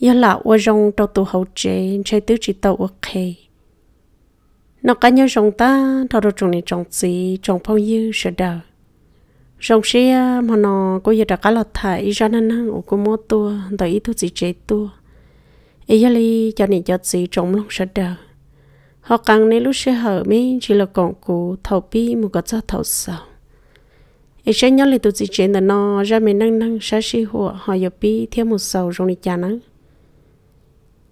giờ là ô rong đầu tụ hậu chế chế tứ chỉ tàu ok nó cá nhau rong ta thao đồ trồng này trồng gì trồng phong như sợ đờ rong xe mà nó có giờ đã cá lọt thải ra nên năng của cô mua tua đợi ít thứ gì chế tua ý giờ đi cho này cho gì trồng lòng sợ đờ họ càng nên lúc xe hở mi chỉ là còn cụ thầu pi một cái cho thầu sao ấy sẽ nhớ lại tụi chị chuyện là nó ra mình năng năng sa si hùa họ giờ pi thêm một sầu trong này chả năng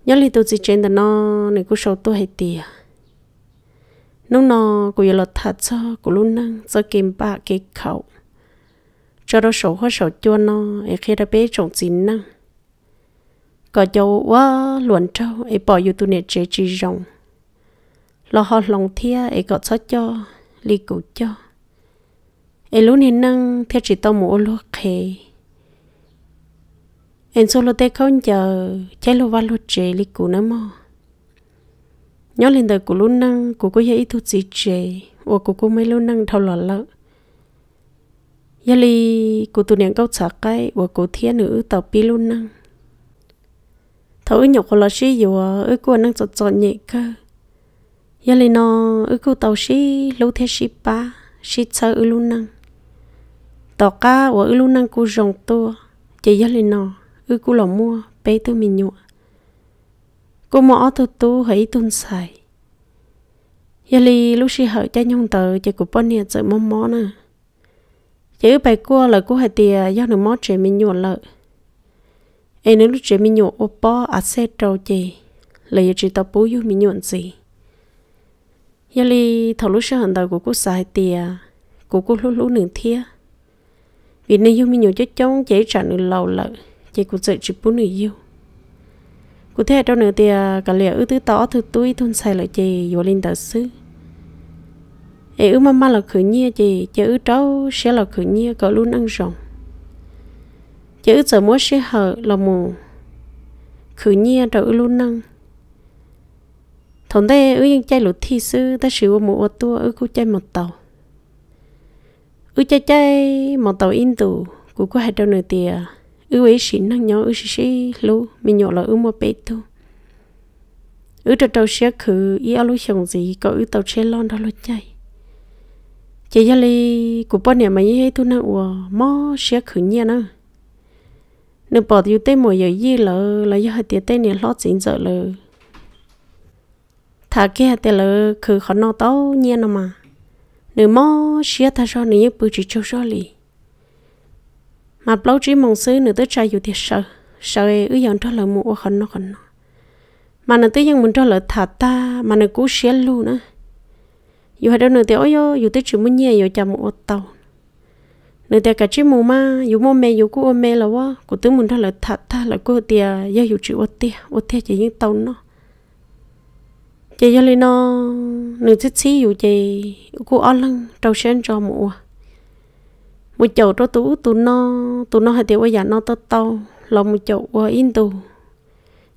nhớ li tôi chỉ trên đó nó này cũng sầu tôi hết tiệt nó nó cũng giờ lọt thật cho cũng luôn năng cho kiếm bạc kiếm khẩu cho nó sầu hoa sầu chua nó ấy khi đã bé trồng chín năng có dấu quá luồn trâu ấy bỏ vô tụi này chế chỉ rồng lo họ lòng thia ấy có cho cho li cụ cho ấy luôn này năng theo chỉ tao mua lúc khề em solo te không chờ chạy lo vào lo chế li cú nữa mà nhớ lên đời cú luôn năng cú có dễ thu gì chế và cú có mấy luôn năng thâu lọt lợ giờ li cú tụi nàng câu sợ cái và cú thiên nữ tàu pi luôn năng thấu nhục của lo sĩ dù ở cú năng chọn chọn nhẹ cơ giờ li nó ở cú tàu sĩ lâu thế sĩ pa, sĩ chơi ở luôn năng tàu cá và ở luôn năng cú rồng tua chỉ giờ li nó ư cú lò mua bé tư mình nhụa cô mỏ tu tu hãy tuân xài giờ li lúc xí hở cha nhung tờ chỉ của bọn nè chở mò mò nè chỉ bài cua là cú hai tìa do nửa mò trẻ mình nhụa lợi. em nếu lúc trẻ mình nhụa ô bó à xe trâu chì là giờ chỉ tao bú yêu mình nhụa gì giờ li thầu lúc xí hận tờ của cú xài tìa của cú lúc lúc nửa thia vì nên yêu mình nhụa chứ chống chỉ trả nửa lâu lợi chị cụ dậy chụp bún người yêu cụ thể đâu nữa thì à, cả lẽ ư tứ tỏ thứ túi thôn xài lại chì vô lên tờ sư ê ư mama là khử nhia chị chị ư cháu sẽ là khử nhia cậu luôn ăn rồng chị ư giờ mua sẽ hở là mù khử nhia cháu ư luôn ăn, thằng đây ư yên chay lụt thi sư ta sử một ô tô ư cô chay một tàu ư chay chay một tàu in tù cụ có hai đâu nữa thì à, ư ấy xin năng nhỏ ư xí xí lu mình nhỏ là ư mà bé tu ư trâu trâu xe khử ý alo xong gì có ư tàu xe lon đó lo chạy chị gia li của bọn nhà mày hay tu năng ủa mò xe khử nhẹ nè nếu bỏ tiêu tê mỗi giờ gì là là do hai tiền tê này lót dính giờ là thà kia tê là khử khó nó tao nhẹ nè mà nếu mò xe ta cho nếu bự chỉ cho cho liền mà lâu chỉ mong xứ nữa tới trai dù thiệt sợ sợ ấy ứ dọn cho lời mua khẩn nó khẩn nó mà nó tới dân muốn cho lời thả ta mà nó cú xé luôn nữa dù hai đâu nữa tới ôi dù tới chịu muốn nhẹ dù chả mua tàu nữa tới cả chỉ mua ma, dù mua mẹ dù cú ô mẹ là quá cú tới muốn cho lời thả ta là cú tiền do dù chịu ô tiền, ô tiền chỉ những tàu nó chị cho lên nó nửa thích xí dù chị cú ăn lăng trâu sen cho mua một chậu cho tú tú nó tú nó hay tiêu bây già nó to to lòng một chậu qua in tù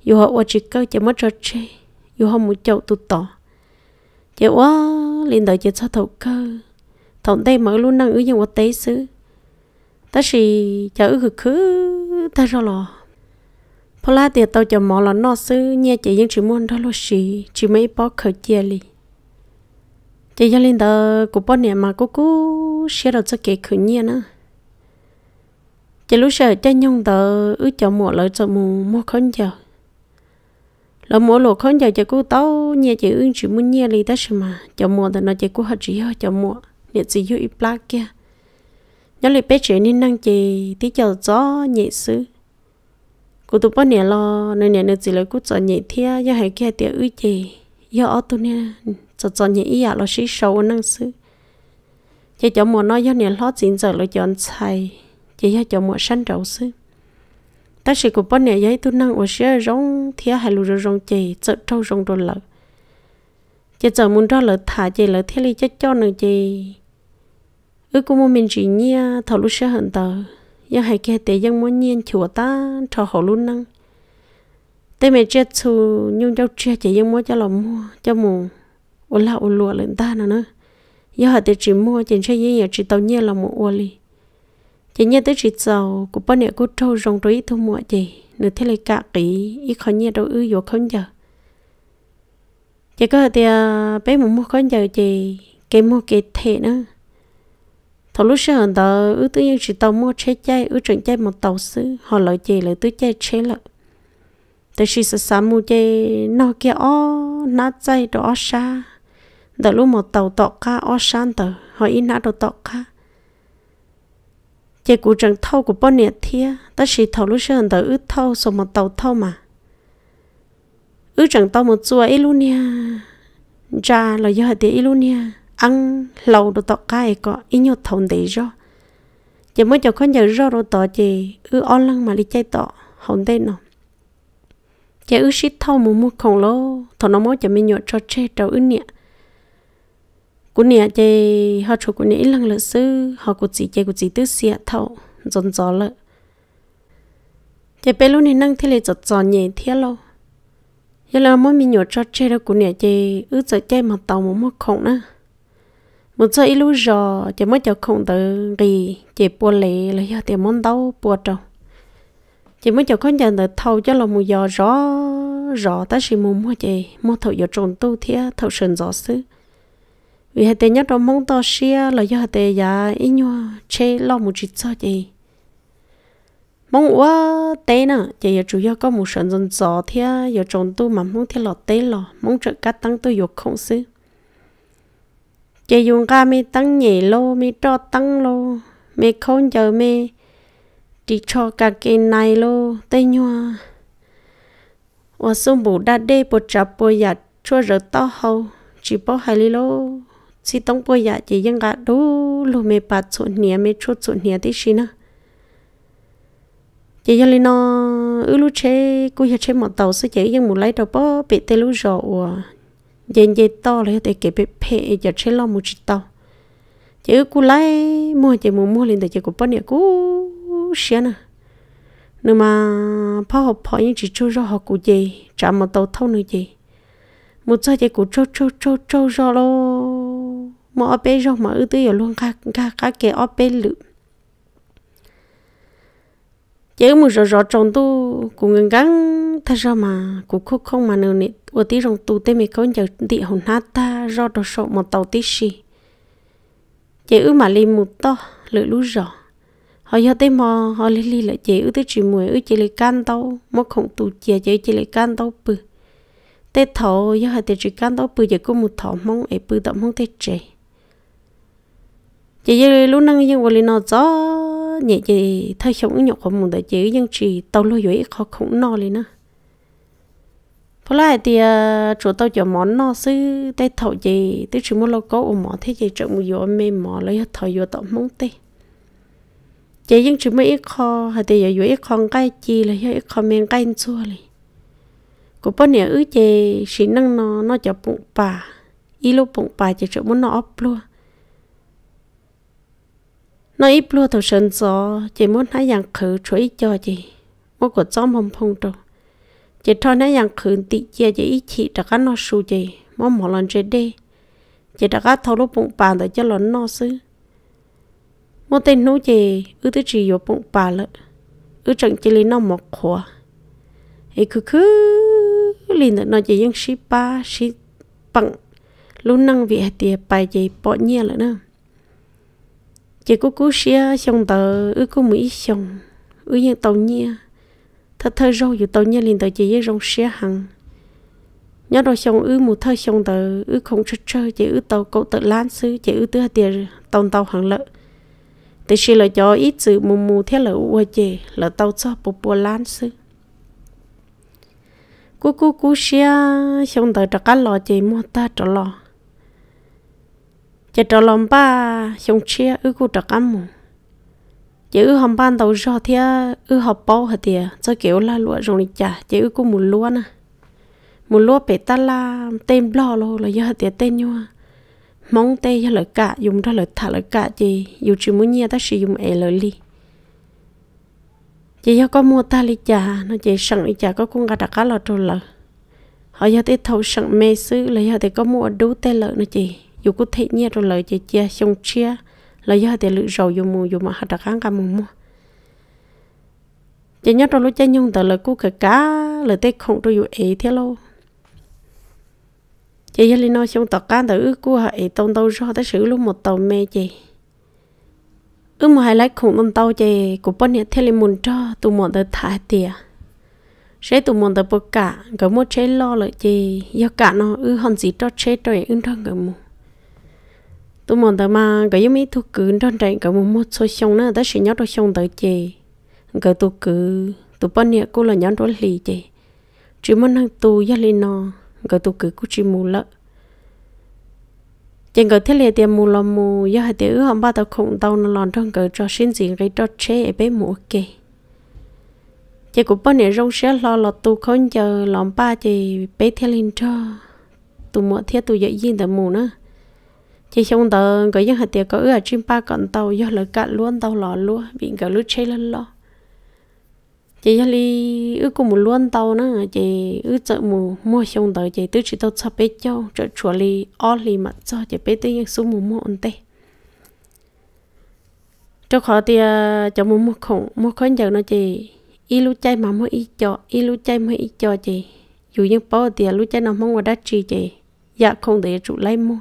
dù họ qua chỉ cơ chỉ mất cho chê dù họ một chậu tụt to chỉ quá liền đợi chỉ cho thầu cơ thằng tây mở luôn năng ứng dụng qua tế xứ ta chỉ chở ư khứ ta rồi lò Phó lá tiệt tao chờ mỏ là nó sư nghe chỉ những chỉ muốn đó lo gì chỉ mấy bó khởi chia li chị gia linh tờ của bọn nè mà cô cô sẽ đầu cho kể khử nhiên á chị lúc sợ cho nhung tờ ứ cho mùa lợi cho mù mua khốn chờ lỡ mùa lộ khốn chờ chị cô tao nhẹ chị ưng chỉ muốn nhẹ lì ta xem mà cho mùa thì nó chị cô hợp chỉ hơi cho mùa nhẹ chị yêu ít black kia nhớ lại bé trẻ nên năng chị tí chờ gió nhẹ xứ cô tụi bọn nè lo nên nè nè chỉ lấy cô cho nhẹ thia do hai kia tiệt ứ chị do ở tu nè cho cho nhỉ ý à lo xí sâu năng sư chỉ cho mùa nói do nè lót chín giờ lo chọn xài chỉ cho cho mùa sanh đầu sư ta sẽ của bọn nhà giấy tu năng ở xe rong thía hai lù rong chè chợ trâu rong đồ lợ chỉ chờ muốn ra lợ thả chỉ lợ thía li chết cho nữa chỉ ước cũng một mình chỉ nha thầu lúc xe hận tờ nhưng hai kia tế dân muốn nhiên chùa ta cho hậu luôn năng tế mẹ chết su nhưng cháu chia chỉ dân muốn cho lòng mua cho mù ô la ô lụa lên ta nữa nữa giờ họ tới chỉ mua chỉ chơi gì chỉ tàu nhiên là một ô li chỉ nhiên tới chỉ giàu của bọn này cô trâu rong rối thu mua chị nửa thế lại cả kỹ ít khó nhiên đâu ư vô không giờ à, chỉ có thì bé một mua không giờ chị cái mua cái thế nữa thầu lúc sau hận tờ ư tự nhiên chỉ tàu mua chế chay ư chuẩn chay một tàu xứ họ lợi chị lợi tứ chay chế lợi tới chỉ sợ sắm mua chay nó kia ó nát chay đó xa đó lúc một tàu tọt cá ở san tờ họ ít nát đồ tọt cá chỉ cụ chẳng thâu của bọn nhiệt à thia ta chỉ thâu lúc xưa tờ ướt thâu số một tàu thâu mà ướt chẳng tàu một chùa ilunia ra là do luôn nha, ăn lâu đồ tọt cá ấy có ít nhiều thầu để rồi chỉ mới cho con giờ rồi đồ tọt chỉ ướt on lăng mà đi chơi tọt không tên nó chỉ ướt xít thâu một mua khổng lồ thằng nó mới cho mình nhột cho chơi trâu ướt nha cú nè chơi họ chụp cú nè lần lượt sư họ cú chỉ chơi cú chỉ tứ xịa thâu dồn gió lợ chơi bé lúc này nâng thế này giọt gió nhẹ thế lo giờ là mỗi mình nhổ cho chơi đâu cú nè chơi ứ chơi chơi mà tàu mà mất khổng nữa một số ít lúc giờ chơi mới chơi khổng tới gì chơi bùa lệ là giờ tiền món đâu bùa trâu chơi mới chơi con chơi tới thâu cho là một giờ gió rõ ta chỉ muốn mua chơi mua thầu giờ trộn tu thế thầu sườn gió xứ vì hạt tê nhớ trong mong to xia là do hạt tê giả ít nhua chê lo một chút cho chị mong quá tê nè chị giờ chủ yếu có một sợi dần gió thì giờ chọn tu mà mong thì lo tê lo, mong trợ cá tăng tôi dục không xứ chị dùng ca mi tăng nhẹ lo, mi cho tăng lo, mi không giờ mi đi cho cả cái này lo, tê nhua và xong bù đa đê bù chạp bù giặt cho rất to hầu chỉ bỏ hai lô si tông bò ya chỉ yên gà đu lù mê bà chỗ nhẹ mê chỗ chỗ nhẹ tí xí nè chỉ yên lên nó ư lú chê cô ya chê mọt tàu sẽ chỉ yên mù lấy đầu bò bị tê lú rọ ủa yên yên to lấy tê kể bị phê giờ chê lo mù chỉ tàu chỉ ư cô lấy mua chỉ mù mua lên tờ chỉ cô bò nhẹ cô xí nè nhưng mà phao học phao những chỉ chú rọ học cụ gì chả mọt tàu thâu nữa gì một giờ chỉ cụ trâu trâu trâu trâu rọ lo mà ở bên rồi mà ư tới giờ luôn cả cả cả kẻ ở bên lự chế một rồi rồi trong tu cũng gần gắng thật ra mà cũng không không mà nửa nít ở tí rồng tu tê mày có nhiều địa hồn hát ta do đồ sộ một tàu tí xì chế ư mà lên một to lự lú rõ họ do tê mò họ lên li lại chế ư tới chỉ mùi ư chế lại can tàu một khổng tù chế chế chế lại can tàu bự tê thọ do hai tê chỉ can tàu bự giờ có một thọ mong ấy bự tao mong tê chế giờ giờ lúc nâng dân vào nó gió nhẹ chị thay không nhọc của mình để chị dân chỉ tàu lôi dưới khó không no lên nữa có lại thì ờ, chỗ tàu cho món nó sư tay thầu gì tức chỉ muốn lo có ổ mỏ thế gì trộn một vô mê mỏ lấy hết thời vô tao mong tê chị dân chỉ mới ít kho hay thì giờ dưới ít kho cái chi là giờ ít kho men cái xua này của bao nhiêu ứ chị chỉ nâng nó nó cho bụng bà ít lúc bụng bà chị trộn muốn nó ấp luôn nó ít lúa thầu sơn gió chỉ muốn nói rằng khử chuối cho chị muốn của gió mầm phong trâu chỉ cho nói rằng khử tị chia chỉ ít chị đã gắn nó su chị muốn mỏ lần chơi đi chỉ đã gắn thâu lúc bụng bàn để cho lớn nó xứ muốn tên nú chị ư thứ gì vô bụng bà lợ ư chẳng chỉ lấy nó một khóa ấy cứ cứ liền được nó chỉ những ship ba ship bằng luôn năng vị hạt tiệp bài gì bỏ nhia lợ nữa chỉ có cú xe xong tờ ư có mỹ xong ư yên tàu nhia thật thơ râu dù tàu nhia liền tờ chỉ với rong xe hằng nhớ đồ xong ư một thơ xong tờ ư không chơi chơi chỉ ư tàu cậu tự lan sư chỉ ư tứ tiền tàu tàu hàng lợ thì chỉ là cho ít sự mù mù thế lỡ ua chè lỡ tàu cho bộ bộ lan sư cú cú cú xe xong tờ trả cá lò chè mua ta trả lò giờ trò lòng ba xong chia ư cô trò cắm mù giờ ư hôm ban đầu cho thì ư học bao hả thì cho kiểu là lúa rồi chả giờ ư cô mù lúa nè mù lúa bể ta la tên lo lo là giờ thì tên nhua, mong tê cho lợi cả dùng ra lợi thả lợi cả chị dù chỉ muốn nhia ta sử dụng e lợi li chị cho có mua ta li trà nó chị sẵn li trà có cung gà đặc cá lọt rồi lợ họ cho tê thầu sẵn mê sư là cho tê có mua đủ tê lợi nó chị dù có thể nhẹ rồi lời chị chia xong chia lời do thì lựa rồi dù mù dù mà hạt đặc ăn cả mù mù chị nhớ rồi lúc chơi nhung từ lời cô cả cá lời tết không rồi dù ấy thế lâu chị giờ lên nói xong tờ cá từ ước cô hãy tông tàu rồi tới xử luôn một tàu mê chị ước mà hai lái khủng tông tàu chị của bọn nhẹ thế lên muốn cho tụi mọn tờ thả tiền sẽ tụi mòn tập bậc cả gỡ mua chế lo lợi gì do cả nó ư hòn gì cho chế trời ưng thằng gỡ mù tôi muốn tới mà cái giống mấy thuốc cứ trong trái cái một một số sông nữa ta sẽ nhớ đôi sông tới chị cái tôi cứ tôi bao nhiêu cô là nhớ đôi lì chị chỉ muốn năng tôi gia lên nó cái tôi cứ cứ chỉ mù lợ chẳng cái thế này tiền mù là mù giờ hai tiếng hôm ba tao không tao nó lòn trong cái trò xin gì cái trò chế ở bên mù kì chỉ cũng bao nhiêu rong sẽ lo lọt tôi không chờ lòng ba chị bé thế lên cho tôi mua thiết tôi dậy riêng tại mù nữa chỉ xong đó có những hạt tiền có ở trên ba con tàu do lỡ cạn luôn tàu lò luôn bị cả lúc chơi lên lo chỉ do đi ước cùng một luôn tàu nữa chỉ ước chợ mù mua xong đó chỉ tứ chỉ tàu sắp bế châu chợ chùa li o li mặt cho chỉ bế tới những số mù mua ổn tê cho khó thì à, cho mù mua khổng mua khổng giờ nó chỉ y lu chay mà mua y cho y lu chay mua y cho chỉ dù những bao tiền à, lu chay nó mong qua đắt chi chỉ dạ không để trụ lấy mua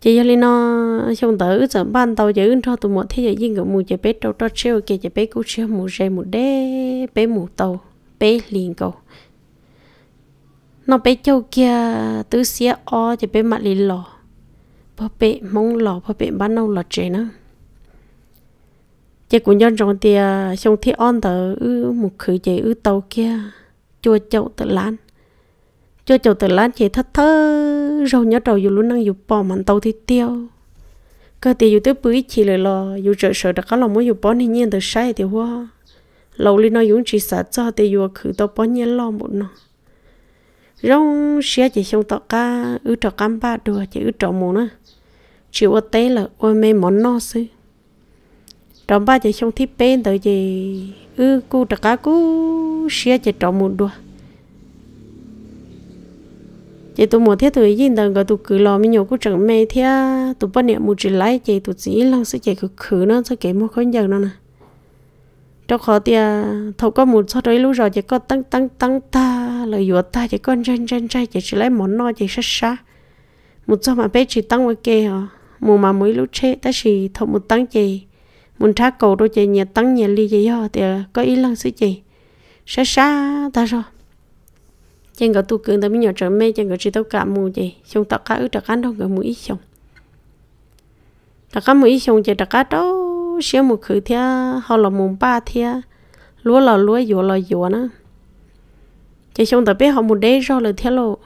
chỉ cho nên nó trong tử giờ ban tàu giờ cho tụi một thế giới riêng của một chế bé trâu trâu siêu kia chế bé cũng siêu một rè một đê bé một tàu bé liền cầu nó bé châu kia tứ xía o chế bé mặt liền lò bà bé mong lò bà bé bán nâu lò trẻ nữa chế cũng nhân trong tia trong thế on tờ một khử chế ư tàu kia chua châu tự lan cho chầu từ lá chế thất thơ rồi nhớ trầu dù luôn năng dù bỏ mạnh tàu thì tiêu cơ thì dù tới bưởi chỉ lời lo dù trợ sợ đã có lòng muốn dù bỏ nên nhiên từ sai thì hoa lâu lên nó dùng chỉ sợ cho thì dù khử tàu bỏ nhiên lo một nó rong xe chỉ xong tọt ca ứ trọ cam ba đùa chỉ ứ trọ mù nữa chịu ở té là ôi mê món no sư trong ba chỉ xong thiết bên tới gì ư cô trọ cá cú xe chỉ trọ mù đùa chị tụi mua thế thôi yên đừng có tụi cứ lo mình nhổ cũng chẳng mê thế tôi bắt niệm một chỉ lái chị tôi chỉ lo sẽ chị cứ khử nó sẽ kể một khó giờ nó nè trong khó thì à, thầu có một số đấy lúc rồi chị có tăng tăng tăng ta lời vừa ta chị có chân chân chân chị chỉ lấy món no chị sát sát một số mà bé chỉ tăng với kia hả mù mà mới lúc chết ta chỉ thầu một tăng chị muốn thác cầu đôi chị nhẹ tăng nhẹ ly chị do thì à, có ý lăng sự chị sát sát ta rồi chẳng có tu cường tới mình nhỏ trở mê chẳng có chỉ tao cả mù gì xong tao cả ước tao cả đâu người mũi xong tao cả mũi xong chỉ tao cả đó xíu một khử thế họ là mù ba thế lúa là lúa dùa là dùa nữa chỉ xong tao biết họ mù đế rồi là thia lộ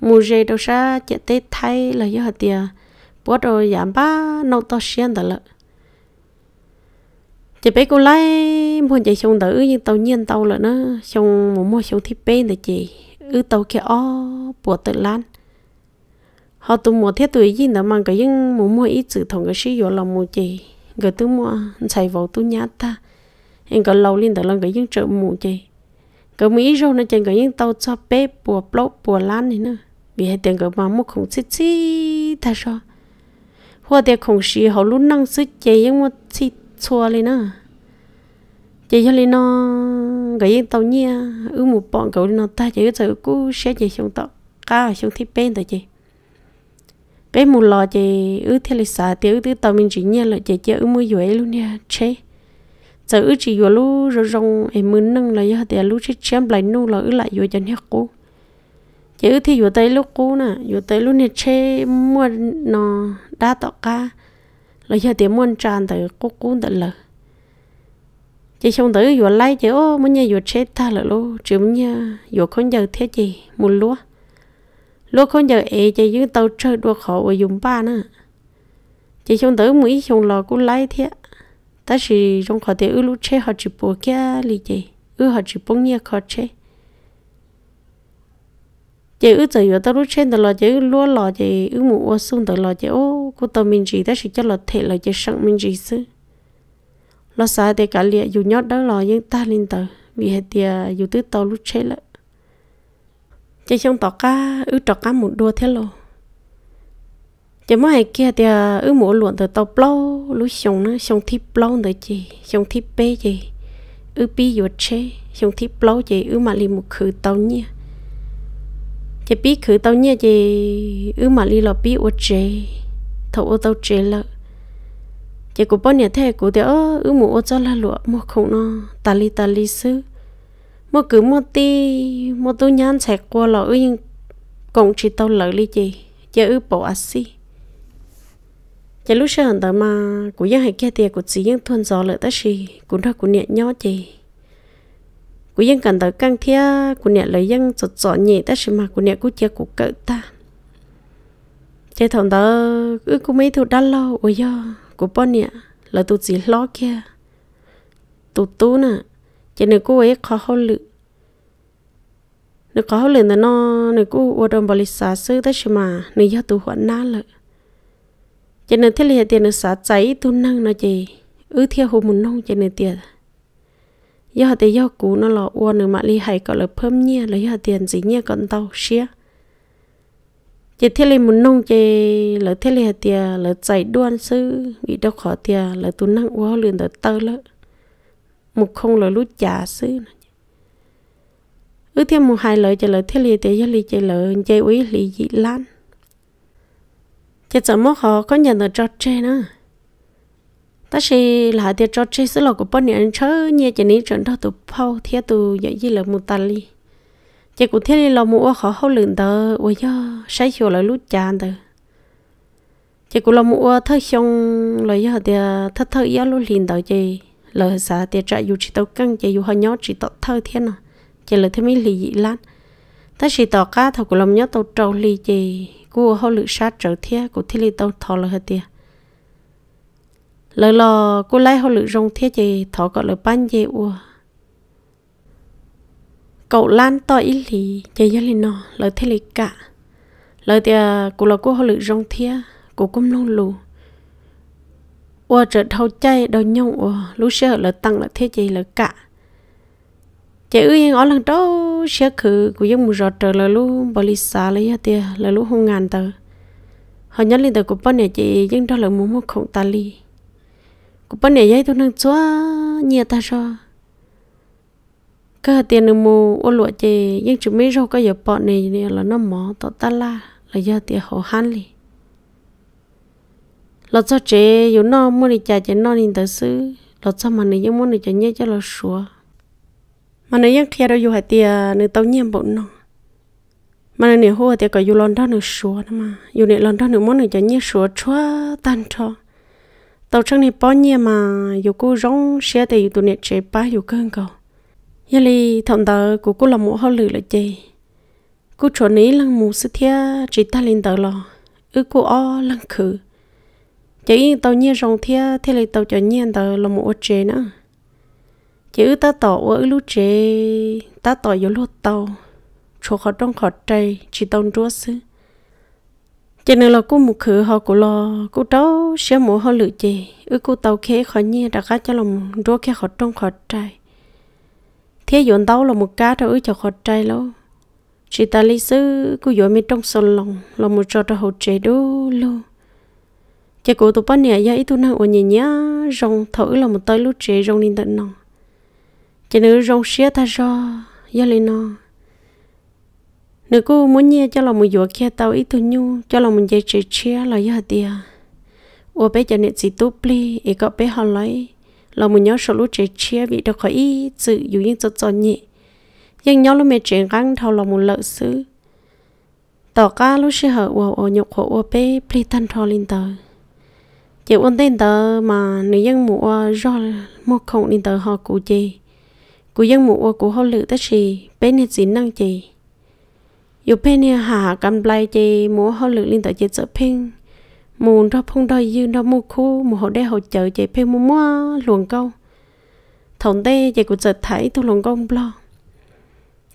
mù dê đâu xa chỉ tê thay là do hạt tiề bắt đầu giảm ba nâu to xiên đó lợi chỉ bé cô lái muốn chạy xong tử nhưng tao nhiên tao lợn nó xong một mua xong thiết bên là chị ư tàu kia o bùa tự lan họ tụ mùa thiết tuổi gì nữa mà cái những mùa mua ít chữ thằng cái sĩ yếu là mùa gì người tụ mùa chạy vào tụ nhát ta anh có lâu lên đó lần cái những chợ mùa gì cái mỹ rồi nó chẳng cái những tàu cho bé bùa blo bùa lan này nữa vì hai tiền cái mà mua không chít chít ta sao hoa tiền không sĩ họ luôn năng sức chạy những mua chít chua lên nữa chạy cho lên nó cái yên tàu nhia ư một bọn cậu nó ta chỉ sợ cú sẽ chỉ xuống tàu cá xuống thì bên tàu chị bên một lò chị ư theo lịch xã thì ư từ tàu mình chỉ nhẹ là chị chơi ư mua dưới luôn nha chế giờ ư chỉ vừa lu rồi rong em muốn nâng là do thì lu chết chém lại nô là ư lại vừa chân hết cú chị ư thì vừa tới lúc cú nè vừa tới lúc này chế mua nó đa tàu cá là do thì muốn tràn tới cú cú tận lời chị xong tới vừa lấy chị ô muốn nhà vừa chết ta là lô chị muốn nhà vừa con giờ thế gì muốn lúa lúa con giờ ấy chị dưới tàu chơi đua khổ và dùng ba nữa chị xong tới mũi xong lò cũng lấy thế ta chỉ trong khó thì ư lúc chết họ chỉ bố kia lì chị ư họ chỉ bố nhà khó chết chị ư giờ vừa tao lúc chết tao lò chị ư lúa lò chị ư mũ ô xuống tao lò chị ô cô tao mình chỉ ta chỉ cho lò thể lò chị sống mình chỉ xứ lo sợ thì cả liệt dù nhót đó lo nhưng ta lên tờ vì hệ tiề dù tứ tàu lúc chết lợ chỉ trong tàu cá ứ trọ cá một đua thế lo chỉ mỗi ngày kia thì ứ mỗi luận từ tàu plau lúc xong nữa xong thi plau nữa chị xong thi bê chị ứ pi vừa chết xong thi plau chị ứ mà li một khử tàu nhia chỉ biết khử tàu nhia chị ứ mà li là biết ô chế thầu ô tàu chế lợ chỉ có bao nhiêu thế thì ơ ư mụ ô cho là lụa mua không nó ta li ta li sư mua cứ mua ti mua tu nhàn chạy qua lọ ư nhưng cũng chỉ tao lợi li gì chỉ ư bỏ ác si chỉ lúc sau đó mà vẫn hay kia tiền cũng chỉ vẫn thuần gió lợi ta gì cũng đâu cũng nhẹ nhó gì vẫn cần tới căng thia cũng nhẹ lời vẫn lợi ยัง chọt chọt nhẹ ta gì mà cũng nhẹ cũng chia cũng cỡ ta chỉ thằng đó ư cũng mấy thứ đắt lâu ôi giờ của bọn nè là tụt gì lo kia tụt tu nè cho nên cô ấy khó hơn lự nó khó hơn là nó nó cô ở đồng bờ lịch sử sư tới chứ mà nó do tụt hoạn na lự cho nên thế là tiền nó xả cháy tụ năng nó chỉ ứ theo hồ muốn nông cho nên tiền do thì do cú nó lọ uo nữa mà ly hay gọi là phơm nhia là do tiền gì nhia còn tàu xia chỉ thế là muốn nông chỉ lỡ thế là tiề lỡ chạy đoan sư bị đau khó tiề lỡ tu năng quá liền lỡ tơ lỡ một không lỡ lút trả sư ư thêm một hai lỡ chỉ lỡ thế là tiề gia lì chỉ lỡ chơi uý li dị lan chỉ sợ mất họ có nhận được cho chơi nữa ta sẽ là tiề cho chơi, sư lọ của bọn này anh chơi, nhẹ chỉ ní chuẩn đó tụ phao thế tụ dạy gì lỡ một tali chị cũng thế lo mua khó hậu lượn tờ ôi giờ sai chiều lại lút chán tờ chị cũng lo mua thơ xong lời giờ thì à, thơ thơ yếu lút liền tờ chị lời xã thì trại dù chỉ tàu căng chị dù hơi nhót chỉ tàu thơ thiên à chị lời thêm mấy lì dị lát ta chỉ tỏ cá thầu của lòng nhớ tàu trâu lì chị cua hậu lự sát trở thia của thế lì tàu thọ lời tiệt lời lò cô lấy hậu lự rong thia chị thọ gọi lời ban dê ua cậu lan to ý lì chơi chơi lên nó lời thế lì cả lời thì cụ là cụ họ lự rong thia cụ cũng nông lù ủa trở thâu chay đầu nhông ủa lú xe lời tăng là thế chơi lời cả chạy ư yên ở lần đó xe khử của dân mù rọt trở lời lú bò lì xà lấy tia lời lú hung ngàn tờ họ nhắn lên tờ của bắn này chị dân đó là muốn một khổng ta lì của bắn này giấy tôi năng xóa nhiều ta so cái hạt tiền nó mua ô lụa chè nhưng chúng mấy rau cái giờ bọn này này là nó mỏ tọt ta la là giờ tiền họ han li là cho chè yếu nó mua đi chả chè nó nên tới xứ là cho mà này nhưng mua đi chả nhé cho là sủa mà này nhưng kia đâu dù hạt tiền nữa tao nhiên bọn nó mà này nửa hoa tiền có yêu lon đó nửa sủa nữa mà yêu này lon đó nửa món này chả nhé sủa chua tan cho tàu trăng này bao nhiêu mà yêu cô rong xe thì yêu tụi này chế ba yêu cơn cầu giờ li thằng tớ của cô là một hoa lử là chị cô chỗ ní lăng mù sư thia chỉ ta lên tớ lò ư cô o lăng khử chỉ tàu nhiên rồng thia thế là tàu cho nhiên tớ là một chế nữa chỉ ta tỏ ở lú chế ta tỏ yếu lú tàu chỗ khó trông khó trai chỉ tàu chúa sư cho nên là cô một khử họ của lo cô tàu sẽ mua họ lựa chế ư cô tàu khế khó nhiên đã cá cho lòng chúa khé khó trông khó trai thế dọn tàu là một cá rồi cho khó trai lâu chị ta lý sư cô dọn mi trong sân lòng là một trò cho hậu trẻ đô lô, cha cô tụi bạn nhẹ ya ít tu năng ổn nhẹ nhá rong thở là một tay lúc trẻ rong nên tận nọ cha nữ rong xía ta cho gia lên nọ nữ cô muốn nhẹ cho là một dọn kia tàu ít tu nhu cho là một dây trẻ chia là ya tiệt ô bé cha nên chị tu pli ít có bé họ lấy là mình nhớ số lúa trẻ chia vì được khỏi ý dự dù những cho cho nhị nhưng nhớ lúc mẹ trẻ găng thâu là một lợi sư tỏ ca lúc sẽ hở ồ ồ nhục hộ ồ bê plei tan thò lên tờ chỉ ôn tên tờ mà nữ dân mùa do một khổng lên tờ họ cụ chị cụ dân mùa cụ họ lự tất gì bên này dính năng chị dù bên hạ hà cầm plei chị mùa họ lự lên tờ chị sợ ping mùn đó phong đòi dư đó mua khu mù họ đe họ chợ chạy phê mua mua luồng câu thằng tê chạy của chợt thấy tôi luồng công lo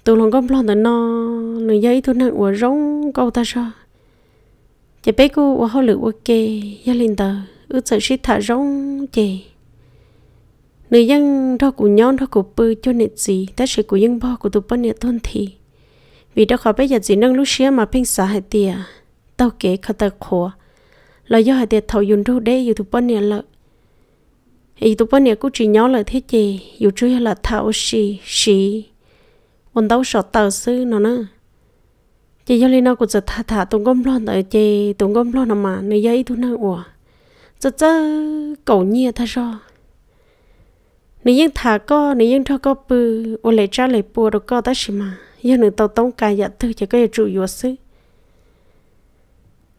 tôi luồng công lo là no người giấy tôi nặng của rống câu ta sao chạy bé cô của họ lựa ok gia linh tờ ước sợ shit thả rống chạy người dân đó của nhóm đó của bư cho nên gì ta sẽ của dân bo của tụi bọn nệt thôn thì vì đó khó bé giật gì nâng lúc xưa mà pin xả hệ tiệt tao kể khó tao khổ là do hai tiệt thầu dùng đâu để dù tụi bọn nè là dù tụi bọn nè cũng chỉ nhớ là thế gì, dù chưa là thầu xì xì còn đâu sợ tàu sư nó nè chị do lên nó cũng sẽ thả thả tụng gom lon tại chị tụng gom lon mà nơi giấy tụi nó ủa giờ giờ cậu nhia tha rồi nếu yên thả có nếu yên thọ có bự ô lại cha lại bùa được có ta xí mà giờ nếu tàu tông cài dạ tư chỉ có chủ yếu sư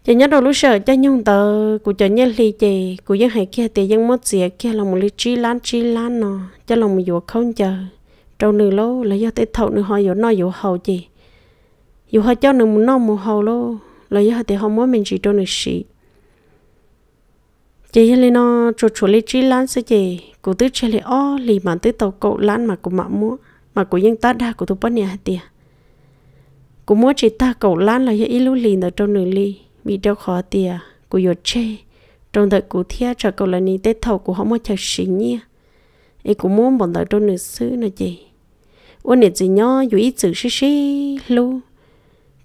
chỉ nhớ đầu lúc sợ cho nhung tờ của cho nhớ ly chè của dân hay kia thì dân mất gì kia là một ly chi lan chi lan nọ cho lòng một vụ không chờ trâu nửa lô là do tới thầu nửa họ vụ nói vụ hầu chị vụ họ cho nửa một non một hầu lô là do thì không mới mình chỉ trâu nửa sĩ chị dân lên nó chuột chuột lì chi lan sẽ chị của tứ chơi lì o lì mà tới tàu cậu lan mà của mạ mua mà của dân ta đa của tụ bớt nhà tiệt của mua chỉ ta cậu lan là do ít lú lì nửa trâu nửa lì bị đau khó tiệt của yo chê trong đợt của thia cho cậu là ni tết thầu của họ mới chờ xí nhia ấy cũng muốn bọn đời trong nửa xứ nó chị ôn nè gì nhỏ dù ít sự xí xí lu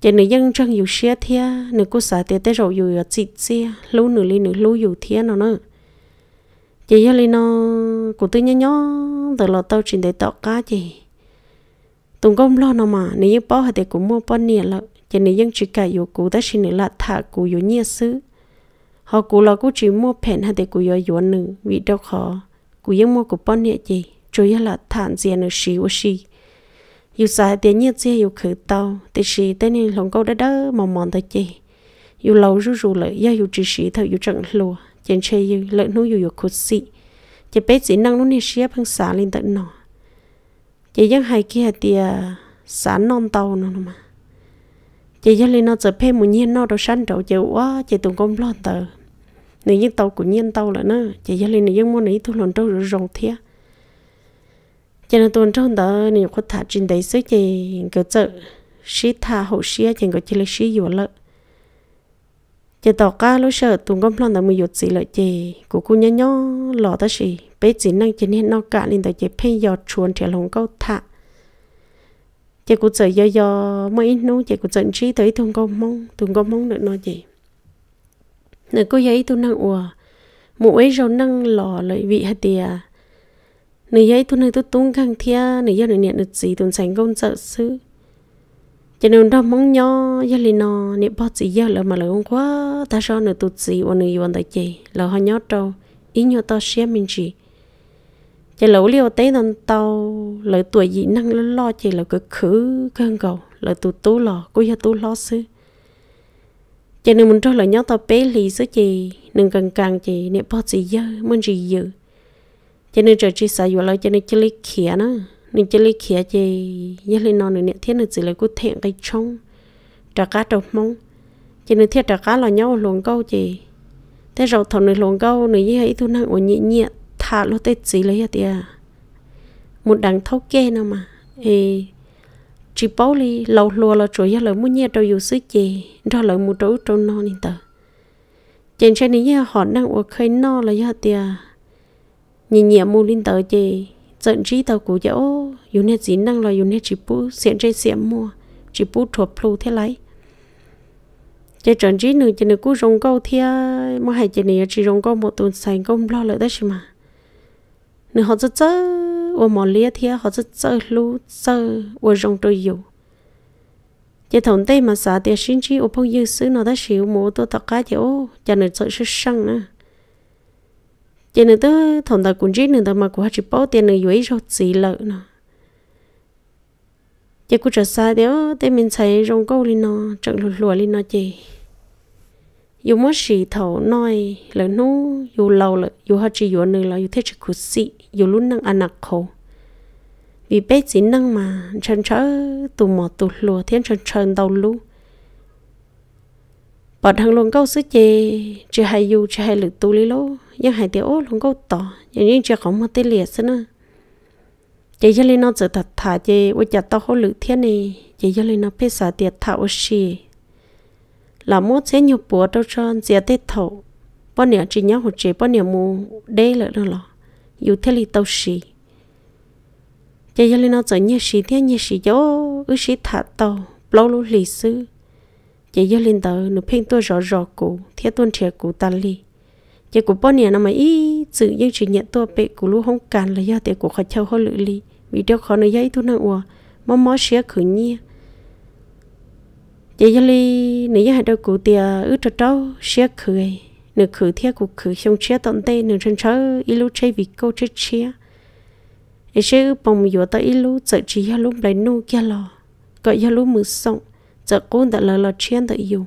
chị nửa dân trong dù xia thia nửa cô xã tiệt tết rồi dù ở chị xia lu nửa li nửa lu dù thia nó nữa chị yo li nó của tôi nhớ nhớ từ lò tàu trình để tọt cá chị tùng công lo nó mà nếu như bao hạt tiệt cũng mua bao nhiêu lợn giờ này dân chỉ cả yêu cũ ta xin nữa là thả cũ yêu nhia xứ họ cũ là cũ chỉ mua phèn hay để cũ yêu yêu nữ vì đâu khó cũ dân mua cũ bón nhẹ gì cho yếu là thản diện ở xí ở xí yêu sai tiền nhiệt xe yêu khử tàu thì xí tên này lòng câu đã đỡ mòn mòn tới chị yêu lâu rú rú lại yêu yêu chỉ xí thật yêu trận lùa trên xe yêu lợi nuôi yêu yêu cốt xị chỉ bé chỉ năng lúc này xếp hàng xả lên tận nọ chỉ dân hay kia thì xả non tàu nó mà chị cho lên nó giờ phê một nhiên nó đồ săn trậu chị quá chị tụng công lon tờ nếu như tàu của nhiên tàu là nó chị cho lên nếu như món này tôi lon trâu rồi rồng thia cho nên tuần trong đó nếu có thả trên đấy sức chị cứ chợ xí thả hậu xí chị có chị lấy xí vừa lợi chị tàu cá lúc sợ tuần công lon tờ mình dột gì lợi chị của cô nhá nhó lọ ta xì bé chỉ năng chị nên nó cả nên tới chị phê giọt chuồn trẻ lòng câu thả chị cũng sợ do do mấy nó chị cũng giận trí thấy thùng con mong thùng con mong được nói gì nè cô giấy tôi năng ùa mụ ấy rồi năng lò lợi vị hạt tiền nè giấy tôi này tôi tung khang thia nè do này nhận được gì tôi sánh công sợ sư cho nên đó mong nhó gia lì nó nè bớt gì giờ là mà lời quá ta cho nè tôi gì và nè yuan tại chị là họ nhó trâu ý nhó ta xem mình chỉ chị lẩu liều tế nên tàu lỡ tuổi gì năng lo lo chị lỡ cứ khứ cơn cầu lỡ tụ tú lò cô giờ tú lo sư chỉ nên mình trôi lỡ nhau tàu bé lì sư chị nên cần càng chị nên bao gì giờ muốn gì giờ cho nên trời chi sai vừa lo cho nên chơi lấy khía nó nên chơi lấy khía chị nhớ lên non nữa nè thiết nên chỉ lấy cứ thẹn cái trong trả cá đầu mông cho nên thiết trả cá là nhau luồng câu chị thế rồi thằng này luồng câu nữa với ấy thu năng ổn nhẹ nhẹ thả lô tết gì lấy tia một đằng thấu kê nào mà ê chỉ bảo li lâu lùa là chuối là muốn nhẹ đâu yêu sức chê, đó là một chỗ trâu non nên tờ chẳng trên này họ đang ở khơi no là ya tia nhìn nhẹ mua lên tờ chê, giận chỉ tàu cũ dẫu yêu nét gì năng là yêu nét chỉ bút xiển trái xiển mua chỉ bút thuộc plu thế lấy chỉ trận chỉ nửa chỉ nửa cứ rong câu thia mà hai chỉ nửa chỉ rong câu một tuần sáng công lo lợi đó chứ mà nên họ rất chơi, và mỏ lia thì họ rất chơi lu chơi, và rong tôi yêu chỉ thằng tây mà xả tiền sinh chi ô phong yêu xứ nó đã xỉu mù tôi tao cá chỉ cho cha sợ sẽ sang nữa chỉ nữa tôi thằng ta cũng chỉ nữa ta mà cũng chỉ bỏ tiền nữa dưới cho chỉ lợi nữa chỉ cứ trở xa đéo tây mình thấy rong câu lên nó trận lùa lùa lên nó chỉ yêu mất chỉ thầu nói là nó yêu lâu là yêu họ chỉ yêu nữa là yêu thế chỉ cút sĩ yêu luôn năng ăn nặc khổ vì bé chỉ năng mà chân chớ tụ mò tụ lùa thiên chân chân đau lú bọn thằng luôn câu sứ chê chỉ hay yêu chỉ hay lực tu lý lô nhưng hay tiểu luôn câu tỏ nhưng nhưng chưa có một tê liệt xí nữa chỉ cho lên nó trở thật thà chê ôi chả tao khổ lực thiên này chỉ cho lên nó biết sợ tiệt thảo xì là mua chế nhiều bộ đâu cho dễ tết thổ, bao nhiêu chỉ nhau hụt chế bao nhiêu mua đê lợi nữa lo, yêu thế li tàu xì giờ giờ lên nó chở nhiều xì thế nhiều xì gió ư xì thả tàu lâu lâu lì sư giờ giờ lên tàu nó phênh tôi rõ rõ cổ, thế tôi trẻ cổ ta li giờ cổ bao nhiêu nó mà ý tự nhưng chỉ nhận tôi bị cổ luôn không cản là do tiền cụ khó châu hơn lự li vì điều khó nó dây tôi năng ủa mà mó xé khử nhia giờ giờ li nãy giờ hai đầu cụ tia ướt cho cháu xe khử nửa khử thia cụ khử xong xe tận tê nửa chân y ilu chơi vì câu chơi chia ấy sẽ bồng vừa tới ilu chợ chỉ giờ lúc lấy nô kia lò gọi giờ lúc mưa sông chợ cô đã lờ lờ chen tới yêu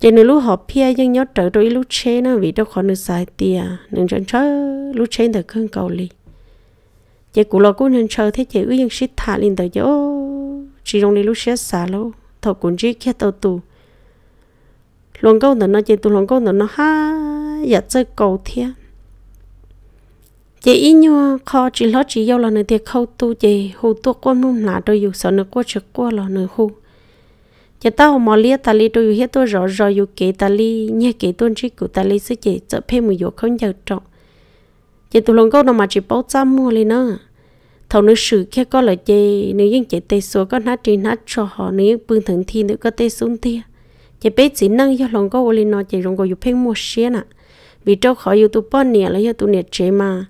chỉ nửa lúc họ pia nhưng nhớ trở đôi lúc chơi nó vì đâu khó nửa sai tia nửa chân chớ lúc chơi được hơn cầu li chỉ cụ lò cụ nửa chơi thế chỉ ước nhưng sĩ thả lên tới chỗ chỉ trong đi lúc xe xa lâu thọ cũng chỉ kia tàu tù lòng câu nó chỉ tụ lòng câu nó ha giờ dạ chơi cầu thiên chị ý nhua kho chỉ lo chỉ yêu là nơi thiệt khâu tu chị hù tu qua mông là đôi dù sợ nơi qua trực qua là nơi hù chị tao mò lia ta li đôi dù hết tôi rõ rõ dù kể ta li nhẹ kể tuân chỉ của ta li sẽ chị sợ phê một dù không giờ trọng chị tụ luồng câu nó mà chỉ bao trăm mua li nữa thầu nữ sử kia có lời chê nếu dân chạy tay xuống có nát trên nát cho họ nếu dân bưng thẳng thi nữ có tay xuống tia chạy bé chỉ năng cho lòng có oli nó chạy rong có dục phèn mua xe nè vì trong khỏi yêu tụ bón nè lấy tu nè chế mà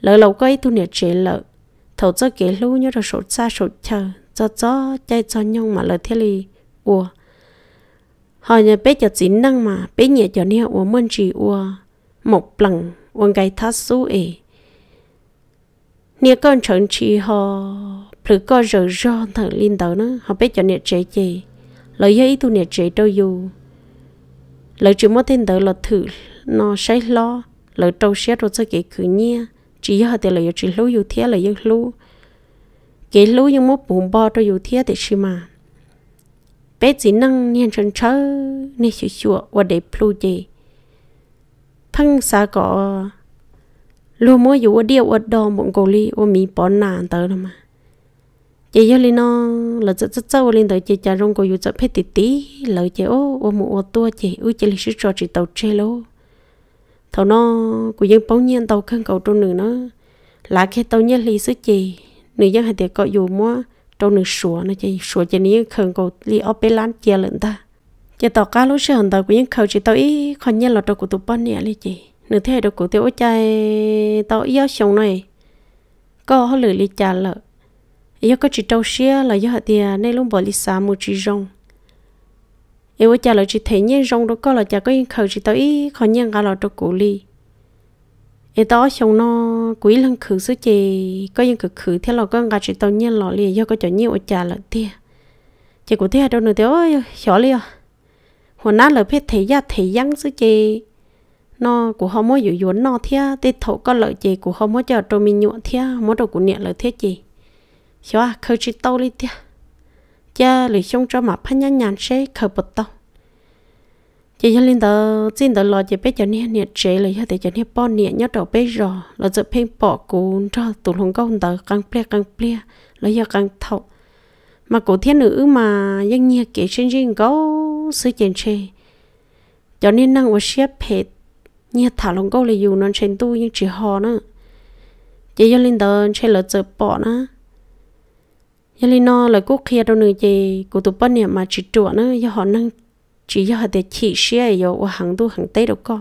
lỡ lâu có ý tụ nè chế lỡ thầu cho kể lưu nhớ rồi sốt xa sốt chờ cho cho chạy cho nhung mà lỡ thế li ủa họ nhà bé cho chỉ năng mà bé nhẹ cho nè ủa mơn chỉ ủa một lần uống cái thắt số ấy nè con chọn chị họ thử có rờ ro thằng linh tớ nó họ biết cho nè trẻ gì, lời dây tu nè trẻ đâu dù lời chỉ mất tên tớ là thử nó say lo lời trâu xét rồi cho kể cứ nhia chỉ họ thì lời chỉ lú dù thế lời dân lú kể lú nhưng mất bùn bò đâu dù thế thì xí mà bé chỉ năng nè chân chớ nè chịu chua và để plu gì, phăng xa cỏ lu mua dù ở điều ở đồ bọn cô li ở mỹ bỏ nàn tới rồi mà chị giờ li nó là rất rất sâu lên tới chị cha rong cô dù rất hết tí tí lời chị ô ô mua ô tua chị ui chị lịch sử cho chị tàu chơi lô thầu nó cô dân bóng nhiên tàu khăn cầu trong nửa nó là khi tàu nhất lịch sử chị nửa dân hai tiệc có dù mua trong nửa sủa nó chị sủa chị ní khăn cầu li ở bên lán chia lợn ta chị tàu cá lối sườn tàu cô dân khâu chị tàu ý còn nhất là tàu của tụi bọn nè li chị nửa thế đồ cụ tiêu chạy tao yêu sống này có họ lười lý trả lợ yếu có chỉ trâu xia là yếu họ tiền nên luôn bỏ lý xả một chỉ rong yếu trả lợ chỉ thấy nhân rong đó có là chả có yên khẩu chỉ tao ý khó nhiên cả lọ đồ cụ lý yếu tao sống nó quý lần khử sứ chị, có yên khử khử thế là có gà chỉ tao nhiên lọ liền yếu có chả nhiều ở trả lợ tiền chỉ cụ thế đâu nửa thế ơi xỏ liền hồi nãy lợ phết thấy ra thấy răng sứ chị nó cũng không muốn dụ dỗ nó thế tết thổ có lợi gì cũng không muốn cho trâu mình nhuộn thế mỗi đâu cũng nhận lợi thế gì cho à khơi chỉ tao đi thế cha lười xong cho mà phanh nhăn nhàn xe khơi bật tâu, chỉ cho linh tờ xin tờ lo chỉ bé cho nên nhiệt chế lời cho để cho nên bỏ nhiệt nhớ đầu bé rò là giờ phải bỏ cún cho tụ lồng công tờ căng ple căng ple lời giờ căng thọ mà cổ thiên nữ mà dân nhiệt kể trên riêng có sự chuyện chê cho nên năng ở xếp hết nhà thả lòng câu là dù nó trên tu nhưng chỉ hò nó chị cho linh tờ trên lỡ chợ bỏ nó cho linh nó là cố kia đâu nữa chị của tụi bọn niệm mà chỉ trụ nó do họ năng chỉ do họ để chỉ xe yêu hàng tu hàng tây đâu có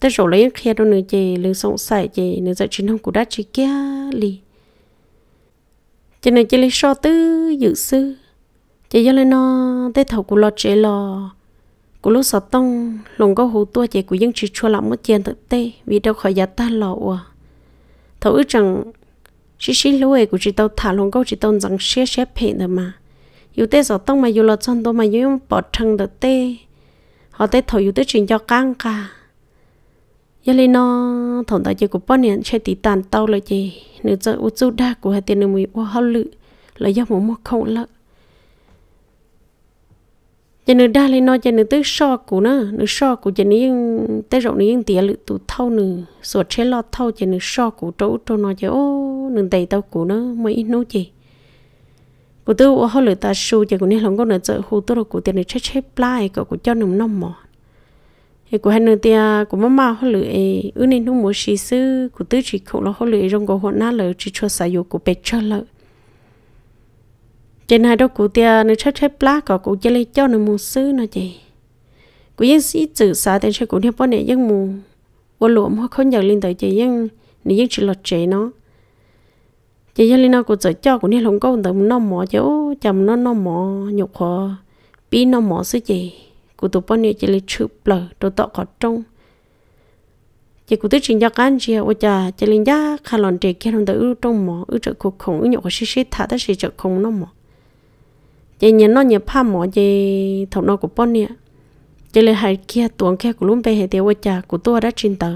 tới rồi lấy kia đâu nữa chị lưng sống sài chị nữa giờ chỉ không của đã chỉ kia li cho nên chị lấy so tư dự sư chị cho lên nó tới thầu của lọt chế lò cú lúc sáu tông lồng có hú tua chạy của dân chỉ chua lắm mất tiền thực tế vì đâu khỏi giá ta lộ à thấu ước rằng chỉ chỉ lúa của chỉ tao thả lồng câu chỉ tao rằng xe xe phe nữa mà yêu tê sáu tông mà yêu lọt chân đâu mà yêu bỏ thằng được tế họ tê thấu yêu tê chuyện cho căng cả giờ lên nó thằng đại chơi của bọn này chơi tí tàn tao rồi gì nữ chơi u chú đa của hai tiền nữ mùi u hao lự là do một một không lợn giờ nữa đa lên nói giờ nữa tới so của nữa, nữa so của giờ nữa tới rộng nữa tía lự tụ thâu nữa sổ chế lo thâu giờ nữa so của chỗ chỗ nói giờ ô nữa đầy tao của nữa, mới ít nấu gì của tư ô họ lự ta su giờ của nên lòng có nữa chợ khu tôi của tiền nữa chết chết plai của của cho nằm nằm mỏ thì của hai nữa tia của má họ lự ấy ư nên không muốn xí sư của tư chỉ không là họ lự trong của họ na lự chỉ cho sử dụng của bê cho lợi trên hai đó cụ tia nó chết chết plá có cụ chơi lấy cho nó mua sư nó chị cụ yên sĩ tự xả tên chơi cụ theo bọn này yên mù ô lụm mà không nhận lên tới chị yên nó yên chỉ lọt chị nó chị yên lên nó cụ tự cho cụ theo không có tự nó mỏ chỗ chồng nó nó mỏ nhục họ pi nó mỏ sư chị cụ tụ bọn này chị lấy chữ bờ đồ tọt có trong chị cụ tức trình cho cán chị ô cha chị lên giá khăn lòn chị kia nó tự trong mỏ ở chợ cụ khổng ư nhục họ xí xí thả tới xí chợ khổng nó mỏ chị nhìn nó nhìn pha mỏ chị thầu nó của bọn nè chị lấy hai kia tuồng kia của luôn bé hệ tiêu cha của tôi đã trình tờ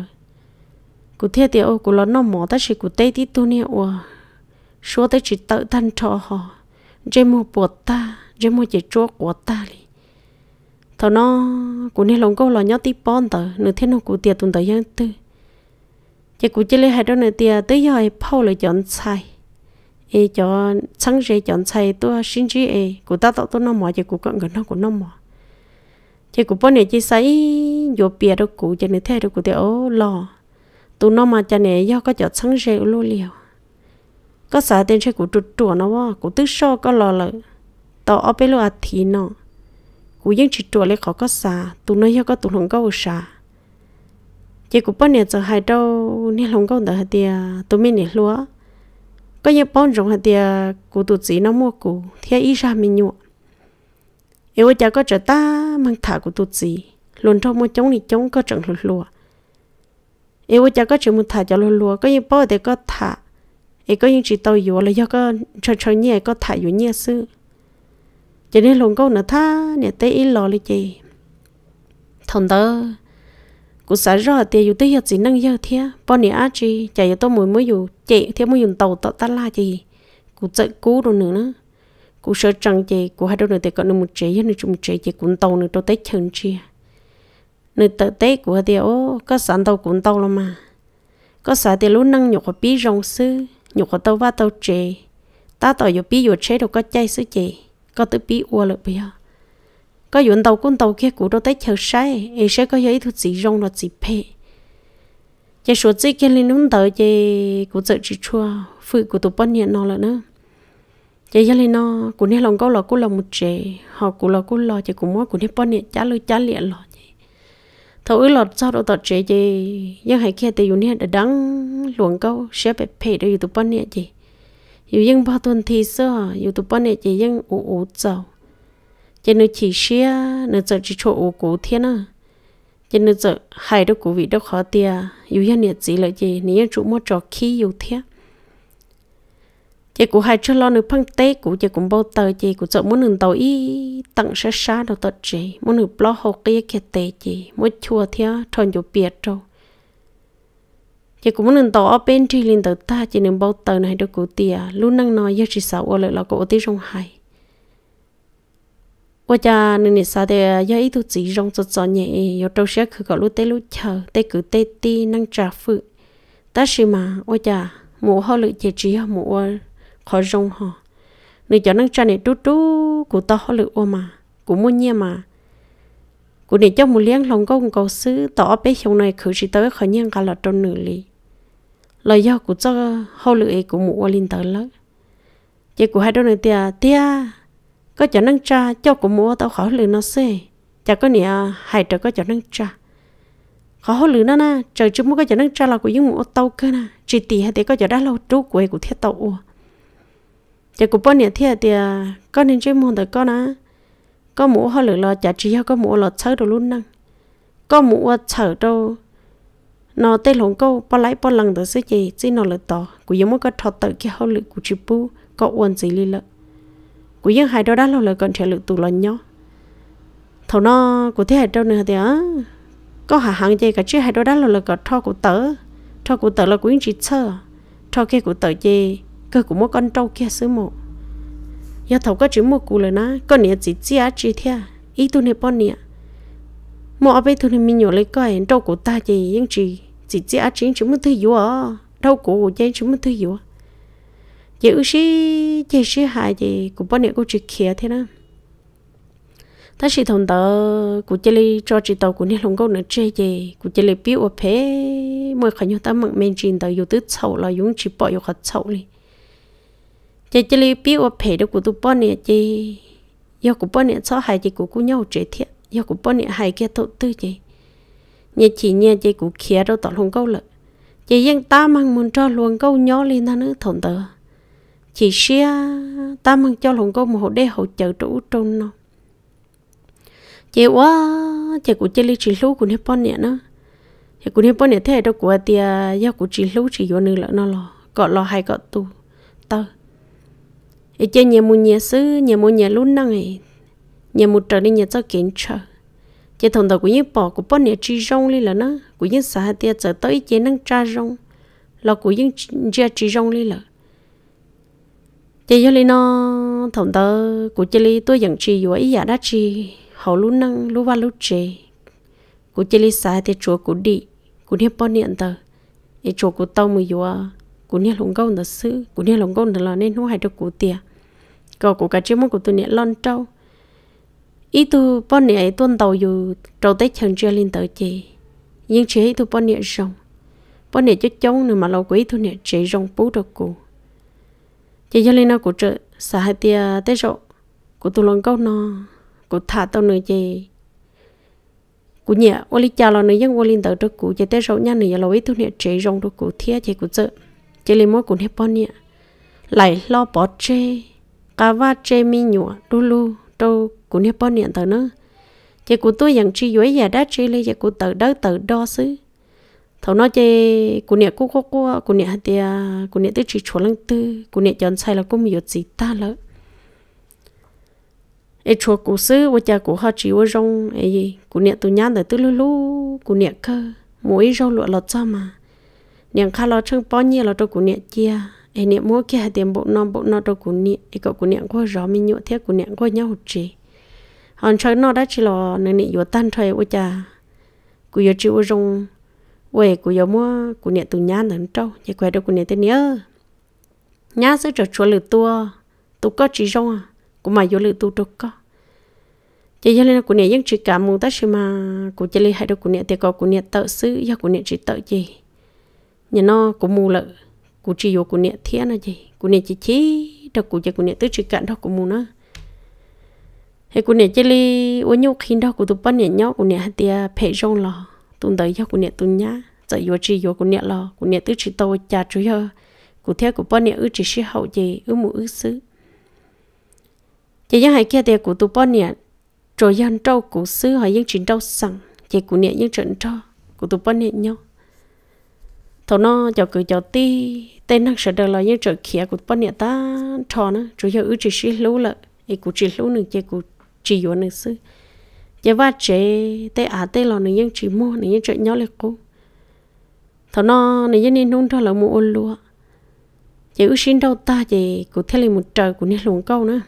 của thiệt tiêu của lão nó mỏ ta chỉ của tây tí tôi nè ủa số tới chỉ tự thân cho họ chị mua bột ta chị mua chị chúa của ta đi thầu nó của nè lòng câu là nhớ tí bọn tờ nửa thế nó của tiệt tuần tờ giang tư chị của chị lấy hai đứa này tiệt tới giờ phao lại chọn sai e cho sáng rê chọn sai tôi xin chi e cụ ta tạo tôi nó mò chứ cụ con người nó cụ nó mò chứ cụ bọn này chỉ sai vô bia đâu cụ cho nên thế đâu cụ thì ô lo tụ nó mà cho nên do có chọn sáng rê lô liều có sợ tên sẽ cụ trượt trượt nó quá cụ tức so có lo lợ tao ở bên lo thì nó cụ dân trượt trượt lấy khó có xả. Tôi nó do có tôi không có xả. chỉ cụ bọn này giờ hai đâu nên không có đỡ thì tôi mới này lúa có như bọn rộng hạt tiề cụ tụ chỉ nó mua cụ thì ý ra mình nhụa yêu cha có trở ta mang thả cụ tụ chỉ luôn trong mua chống thì chống có trận lụa lụa yêu cha có chịu mua thả cho lụa lụa có như bọn thì có thả ấy có những chỉ tàu yếu là do có chờ chờ nhẹ có thả yếu nhẹ sư cho nên luôn câu nữa tha để tới ý lo lấy chị thằng tớ cú xã rõ thì dù tới giờ chỉ năng giờ thế bọn nè á chị chạy giờ tôi mới mới dù chạy thế mới dùng tàu tọt ta la gì cú chạy cú rồi nữa nữa cú sợ chẳng chị cú hai đâu nữa thì còn nữa một chế giờ nữa chung chế chị cuốn tàu nữa tôi tới chân chia, nữa tới tới cú thì ô có sẵn tàu cuốn tàu rồi mà có xã thì lúc năng nhục ở bí rong sư nhục ở tàu ba tàu chế ta tàu giờ bí giờ chế đâu có chay sư chị có tới bí uo lợi bây giờ có dụng đầu quân đầu kia cũ đâu thấy chờ sai ấy sẽ có giấy thuộc chỉ rong là chỉ phê chỉ số chỉ kia lên đúng tới chỉ cũ chợ chỉ chua phụ của tụi bọn hiện nó là nữa chỉ giờ lên nó cũng nên lòng câu là cũng là một trẻ họ cũng là cũng lo chỉ cũng mua cũng nên bọn hiện chả lư chả liền lo thầu ư lọt sau đó tọt trẻ chỉ nhưng hãy kia thì dùng hiện để đắng luồng câu sẽ bị phê để tụi bọn hiện chỉ dù nhưng bao tuần thì xưa dù tụi bọn hiện chỉ nhưng ủ ủ chờ cho nên chỉ xia nó giờ chỉ chỗ cố thiên à cho nên giờ hai đứa cố vị đâu khó tia yêu hiện nhiệt gì lợi gì nếu chủ mua trò khí yêu thế chị cũng hai chưa lo nửa phăng tê cũng chị cũng bao tờ chị cũng sợ muốn nửa tàu y tặng sẽ xa đâu tật chị muốn nửa lo hồ kia kia tê chị muốn chùa thế tròn chỗ biệt đâu chị cũng muốn nửa tàu ở bên chị lên tờ ta chị nửa bao tờ này đâu cũng tia luôn năng nói giờ chị sợ ô lại là cô tí trong hai 我家那那啥的，要一头子用做作业，要周些去搞路带路桥，带去带地能 trả 付。但是嘛，我家 mua họ lựa chỉ chỉ mua khó dùng họ. Nếu cho năng trả này đú đú, cụ tao họ lựa mà, cụ mua nhia mà. của để cho mua liang lòng công cầu sư, tỏ bé hiếu này khử chỉ tới khởi nhang cả là trôn nữ lì. Lời do cụ cho họ của cụ mua linh tới lớn. Chỉ của hai đứa này à, tia tia có cho năng cha cho của mua tao khỏi lừa nó xê, chả có nè hai trời có cho năng cha khỏi lừa nó na trời chúng mua có cho năng cha là của những mua tao cơ na chỉ tì hay thì có cho đã lâu trú quê của thiết tàu ua chả của bọn nè thiết thì à, có nên chơi mua tới con á có mua họ lừa là chả chỉ có mua là chơi đồ luôn năng có mua chơi đâu nó tê lồng câu bao lãi bao lần tới sẽ gì chứ nó là tỏ của giống cái thọ tự cái họ lựa của chị bu có uốn gì li lợi cú dân hai đó đã lâu là còn trẻ lực tụ lần nhau thầu nó cú thế hai đâu nữa thì á có hạ hàng gì cả chứ hai đó đã lâu là còn thọ cú tớ thọ của tớ là quyến chỉ sơ thọ kia của tớ gì cơ của mỗi con trâu kia xứ mộ giờ thầu có chữ một cú lời ná con nè chỉ chi á chỉ thia ý tu nè bọn nè mua ở bên tu nè mình nhổ lấy coi trâu của ta gì những chỉ chi á chỉ chúng mình thấy yếu à trâu của gì chúng mình thấy yếu giờ ư sĩ chỉ sĩ hại gì cũng bao nhiêu cũng chỉ khía thế đó. ta chỉ thằng tớ cũng chỉ lấy cho chỉ tàu cũng nên không có nữa chơi gì cũng chỉ lấy biểu ở phe mỗi khi nhau ta mặn men chuyện tàu yêu tứ sầu là dùng chỉ bỏ yêu khát sầu đi chỉ chỉ lấy biểu ở phe đó cũng tụ bao nhiêu gì yêu cũng bao nhiêu sao hại gì cũng cũng nhau chơi thiệt yêu cũng bao nhiêu hại kia tụ tư gì nhà chị nhà chỉ cũng khía đâu tàu không có lợi chỉ riêng ta mang muốn cho luôn câu nhỏ lên ta nữa thằng tớ chị xia ta mừng cho lòng cô một hộ đê hộ chợ trụ trôn nó chị quá chị của chơi ly chị lú của nepal nè nhẹ nữa chị cũng nếp bọn thế đâu của tia do của chị lú chị vô nương lỡ nó lò cọ lò hay cọ tu tơ ý chơi nhà mua nhà xứ nhà mua nhà lú năng ấy nhà một trở đi nhà cho kiến trở chị thằng đầu của những bỏ của bọn nè chị rong ly lỡ nó của những xã tia trở tới chị năng tra rong lò của những gia chị rong ly lỡ chị cho lý nó thằng tớ của chị lý tôi dẫn chị vừa ý giả đã chị hầu lú năng lú vào lú chị của chị lý sai thì chúa của đi của đi bao niệm tớ ý chúa của tao mới vừa của nhà lồng công tớ sư của nhà lồng công tớ là nên không hay được của tiền còn của cả chiếc mông của tôi niệm lon trâu ý tu bao niệm ấy tuân tàu dù trâu tết chẳng chưa lên tới chị nhưng chị ý tu bao niệm rồng bao niệm cho chống nữa mà lâu quý tôi niệm chị rồng bú được cụ chỉ cho lên nó của trợ xã hai tia tết rộ của tôi lon câu nó của thả tao nữa chị của nhà ô li cha lo nữa nhưng ô li tới trước của chị tết rộ nhanh nữa lo ít thu nhẹ chế rong được của thia chị của trợ chị lên mỗi của hết bao nhiêu lại lo bỏ chê cá va chê mi nhụa đu lu đâu của hết bao nhiêu tới nữa chị của tôi rằng chi dưới già đã chi lên chị của tới đó tới đo xứ thầu nó chơi cụ nè cú cú cú cụ nè thì à, cụ nè tới chỉ chỗ lăng tư cụ nè chọn sai là cũng nhiều gì ta lỡ ai chỗ cụ sư vợ cha cụ họ chỉ vợ rong ai gì cụ nè tụi nhá tới lú lú cụ nè cơ mỗi rau lụa lọt cho mà nè khá lo chân bao nhiêu là cho cụ nè chia ai nè mua kia tiền bộ non bộ non cho cụ nè ai cậu cụ nè có rõ mình nhựa thế cụ nè có nhau chỉ còn chơi nó đã chỉ là nè nè vợ tan thôi vợ cha cụ vợ chịu vợ rong quê của giống mua của nhà tù nhà nó trâu nhà quê đâu của nhà tên nhớ nhà sẽ trở chúa lửa tua tu có chỉ rong của mà vô lửa tu trục có chỉ cho nên của nhà những chỉ cảm mùng ta chỉ mà của chỉ lấy hai đâu của nhà thì có của nhà tự xứ do của nhà chỉ tự gì nhà nó của mù lợ của chỉ vô của nhà thiên là gì của nhà chỉ chỉ đâu của nhà của nhẹ tứ chỉ cạn đâu của mù nó hay của nhà chỉ lấy uống nhậu khi đó của tụi bạn nhà nhóc của nhà hai tia phải rong lò tụi đời cho cụ nhẹ tụi nhá giờ yêu chỉ yêu cụ nhẹ lo cụ nhẹ tứ chỉ tô cha chú yêu cụ theo cụ bọn nhẹ ư chỉ sĩ hậu gì ư mù ư xứ chỉ những hai kia thì của tụi bọn nhẹ rồi dân trâu của xứ hay dân chỉ trâu sẵn chỉ cụ nhẹ dân trận trâu của tụi bọn nhẹ nhau thầu nó cho cứ cho ti tên năng sợ đời là những chuyện khía của bọn nhẹ ta trò nữa chú yêu ư chỉ sĩ lú lợ ấy cụ chỉ lú nữa chỉ của chỉ yêu nữa xứ giờ va chế tê à tê lò này những chỉ mua này những chuyện nhỏ lệ cô thằng nó này những nên nung thôi là mua ôn lúa giờ ước xin đâu ta về cụ thế là một trời của nên luồng câu nữa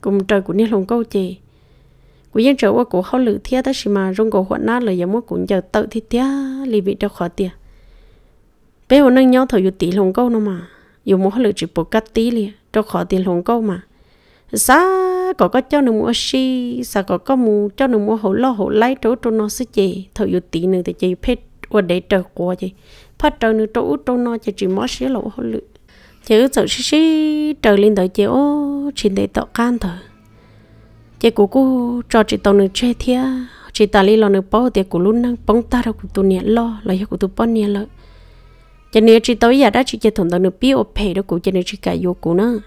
cùng trời của nên luồng câu về của dân trở qua cụ không lự thia ta chỉ mà rong cổ hoạn nát lời giờ mua cũng giờ tự thì thia li vị đâu khó tiền bé hồ năng nhau thở dù tỷ luồng câu nó mà dù mua lự chỉ bột cắt tí liền đâu khó tiền luồng câu mà sao có có cho nó mua xí sao có có mua cho nó mua hổ lo hổ lấy chỗ chỗ nó sẽ chị thử dụ tí nữa thì chị phết và để trở qua chị phát trở nữa chỗ chỗ nó chị chỉ mất xí lỗ hổ lự chứ sợ xí xí trở lên tới chị ô chỉ để tọt can thở, chị cũng cô cho chị tàu nữa chơi thia chị ta đi lo nữa bao thì cũng luôn năng bóng ta đâu cũng tu nhẹ lo là hiệu cũng tu bao nhẹ lợi cho nên chị tối giờ đó chị chơi thằng tàu nữa biết ô phe đâu cũng cho nên chỉ cả vô cũng nữa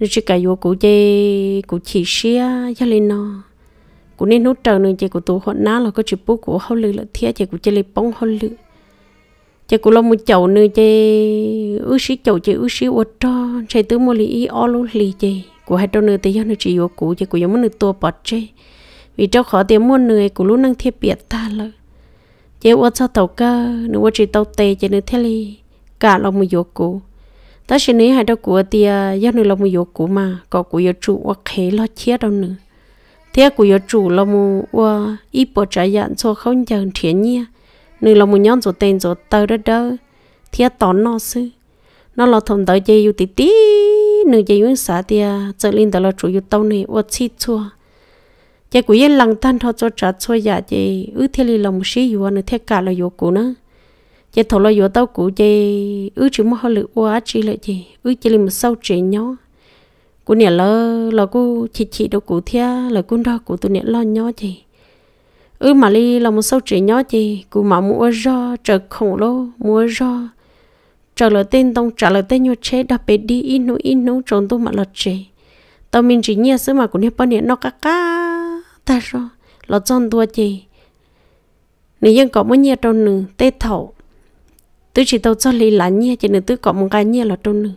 nó chỉ cả vô cụ chê cụ chỉ xia cho lên nó cụ nên nút trời nên chê của tôi họ ná là có chụp bút của hậu lự là thía chê của chê lên bóng hậu lự chê của lo một chậu nên chê ước sĩ chậu chê ước sĩ uất cho chê tứ mua lì ý o lú lì chê cụ hai trâu nữa thì do nó chỉ vô cụ chê của giống nó tua bọt chê vì trâu khó tiền mua người cụ lúc năng thiết biệt ta lợi chê uất sao tàu cơ nữa chỉ tàu tê chê nữa thế lì cả lòng một vô cụ ta xin này hai đâu của thì do nữa là một yếu của mà có của yếu chủ hoặc khé lo chia đâu nữa thế của yếu chủ là một và ít bỏ trái dặn cho không chẳng thiên nhiên nữa là một nhóm rồi tên rồi tao đó đó thế tón nó sư nó là thằng tới chơi yêu tí tí nữa chơi yêu xã thì trở lên đó là chủ yếu tao này và chi chua chơi của yên lăng tan thôi cho trả cho dạ chơi ước thế là một sĩ yếu nữa thế cả là yếu của nó chị thầu lo vô tao cụ chị ứ chữ mua hơi quá chị lại chị ứ chị liền một sâu chị nhó cô nè lo lo cô chị chị đâu cụ thia là cô đó cụ tụi nè lo nhó chị ư mà ly là một sâu chị nhó chị cô mà mua do trời khổ lô mua do trả lời tên tông trả lời tên nhau chế đập bể đi in nô in nô trốn tôi mà lật chế tao mình chỉ nhia sứ mà cũng nè bao nè nó cá cá ta rồi lọt tròn tua chị nếu dân có muốn nhia tròn nừng tê thầu tôi chỉ tàu cho lý là nhia cho nên tôi có một cái nhia là trôn nữa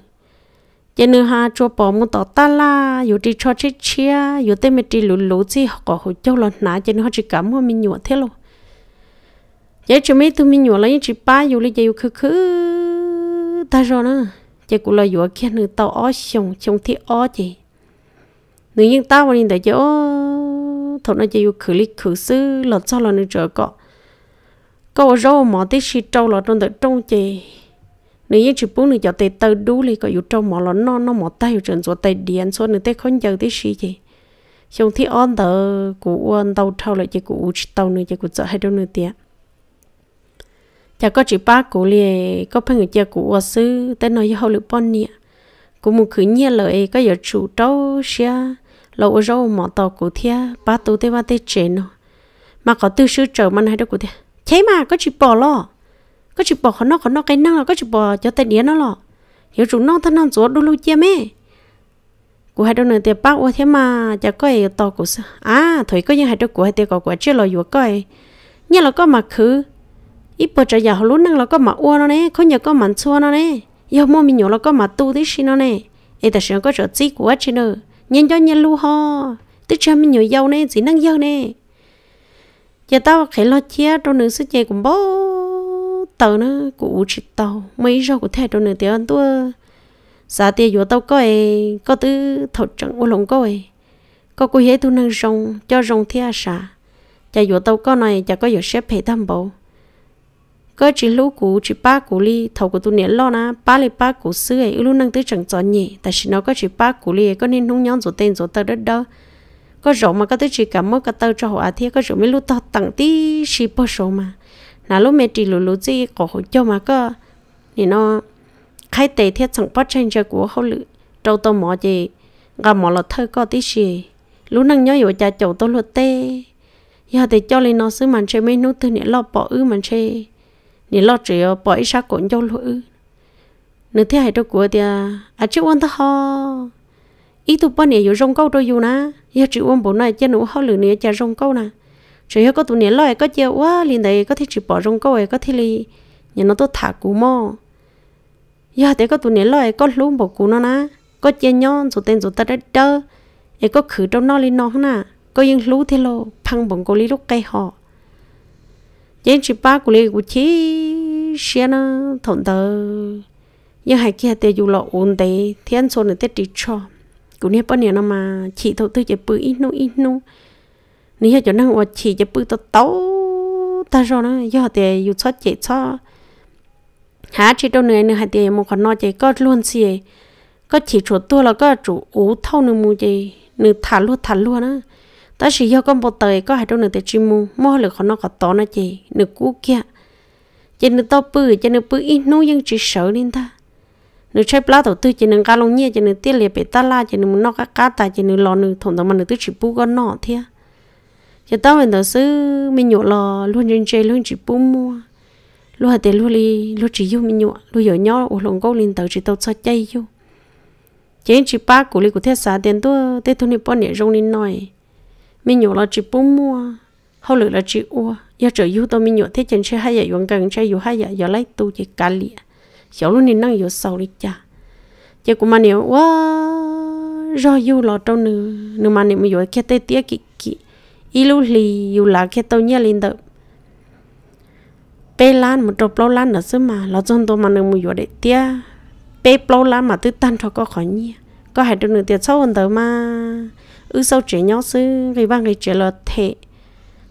cho nên ha cho bỏ một tàu ta la dù đi cho chết chia dù tên mình đi lũ lũ gì có hồ châu là nã cho nên họ chỉ cảm hoa mình nhụa thế luôn giờ chỉ mấy tụi mình nhụa lấy chỉ ba dù lấy giờ khứ khứ ta rồi nữa chỉ cũng là dù kia nữa tàu ó xong xong thì ó gì, nếu như tao mà nhìn thấy chỗ thằng nó chỉ dù khử lý khử sư lọt cho là nữa trời có có rau mỏ tí xì trâu là trong tự trong chè nếu như chỉ bún thì cho tay tơ đủ thì có yếu trâu mỏ lọ non nó mỏ tay yếu trần số tay điện số nữa tay không giờ tí xì chè xong thì on tờ cụ on tàu trâu lại chỉ cụ tàu nữa chỉ cụ sợ hai đâu nữa tiệt chả có chỉ ba cụ li có phải người chơi cụ ở xứ tên nói với hậu lựu bon nè cụ một khử nhiên lời có giờ chủ trâu xia lâu rau mỏ tàu cụ thia ba tu tê ba tê chè nó mà có tư sư trở mà này đâu cụ thia thế mà có chỉ bỏ lo có chỉ bỏ khó nó khó nó cái năng có chỉ bỏ cho tay đĩa nó lo hiểu chúng nó thân năng chúa đôi lúc chia mẹ của hai đôi này tiền bác ô thế mà chả coi to của à thôi có những hai đôi của hai tiền có của chưa lo vừa coi nhà mà khứ ít bỏ trời giàu lúc năng là mà ô nó nè có nhà có mặn xua nó nè giờ mua mình nhỏ là mà tu thế xin nó nè ấy ta sẽ có trợ chi của chị nữa cho nhìn lu ho tức cha mình nhỏ giàu nè chỉ năng giàu nè giờ tao khẽ lo chia cho nữ sư chơi cũng bố tàu nữa cụ chỉ tàu mấy giờ của thẻ trong nữ tiền ăn tua giá tiền của tao coi có tư thầu trận ô lồng coi có cô hiế thu năng rong cho rong thea xả chả của tao có này chả có giờ xếp hệ tham bộ có chỉ lũ cụ chỉ ba cụ li thầu của tu nén lo na ba li ba cụ sư ấy luôn năng tới chẳng chọn nhỉ tại chỉ nó có chỉ ba cụ li có nên nung nhón rồi tên rồi tao đất đâu có rổ mà có tới chỉ cả mỗi cái tàu cho họ à thì có rổ mới lúc tao tặng tí xì bơ số mà nà lúc mẹ chỉ lú lú gì có họ cho mà có thì nó khai tế thiết chẳng bắt chân cho của họ lự trâu tao mỏ gì gà mỏ là thơ có tí xì lú năng nhớ rồi cha chậu tao lụt tê giờ thì cho lên nó xứ mà chơi mấy nút thứ nữa lo bỏ ư mà chơi nè lo chỉ bỏ ít sắc cũng cho lụt nữa thế hay đâu của thì à, à chứ quan tao ho ý tụ bọn này yêu rong câu đôi yêu na giờ chịu ôm bố này chân nụ hao lửa này chả rong câu na chỉ có tụ này loài có chịu quá liền đây có thể chịu bỏ rong câu ấy có thể li nhà nó tốt thả cú mò giờ thấy có tụ này loài có luôn bỏ cú nó na có chơi nhon rồi tên rồi ta đã đơ ấy có khử trong nó lên nó na à. có những lú thế lo phăng bổng cô lý lúc cây họ trên chỉ ba của lý của chi, xe nó thổn tờ nhưng hai kia tê dù lọ ổn tê thiên số này tết đi cho cũng nè bọn nè nó mà chỉ thâu tư chỉ bự ít nu ít nu nếu như cho năng ở chỉ chỉ bự to tấu ta rồi nó giờ thì dù cho chỉ cho há chỉ đâu nữa nữa hạt thì một con nó chỉ có luôn xì có chỉ chỗ tua là có chủ ú thâu nữa mu chỉ nữa thả luôn thả luôn á ta chỉ giờ con bộ tơi có hai đâu nữa thì chỉ mu mua là con nó có to nó chỉ nữa cú kia chỉ nữa to bự chỉ nữa bự ít nu nhưng chỉ sợ nên ta nữ chơi plá đầu tư chỉ nên cá lông nhẹ chỉ nên tiết liệt bị ta la chỉ nên muốn nó cá cá ta chỉ nên lo nữ thủng đó mà nữ tư chỉ bu con nọ thế chỉ tao mình đó sư mình nhổ lò luôn trên chơi luôn chỉ bu mua luôn hạt tiền luôn đi luôn chỉ yêu mình nhổ luôn giờ nhỏ ổ lồng câu lên tàu chỉ tàu sao chơi yêu chỉ chỉ ba của lý của thế xã tiền tôi tết thu nhập bao nhiêu rong lên nói mình nhổ lò chỉ bu mua hậu lực là chỉ ua giờ trở yêu tao mình nhổ thế chân chơi hai giờ uống cần chơi yêu hai giờ giờ lấy tu chỉ cá liệt 小路你能有手里家，结果嘛你哇，绕有老周呢，你嘛你们有看到第二个个，一路里有哪看到伢领导，白兰么着白兰那是嘛，老总多嘛你们有的第二，白白兰嘛都单超过好你，个还着你第超问到嘛，有手只鸟是给帮给接了贴。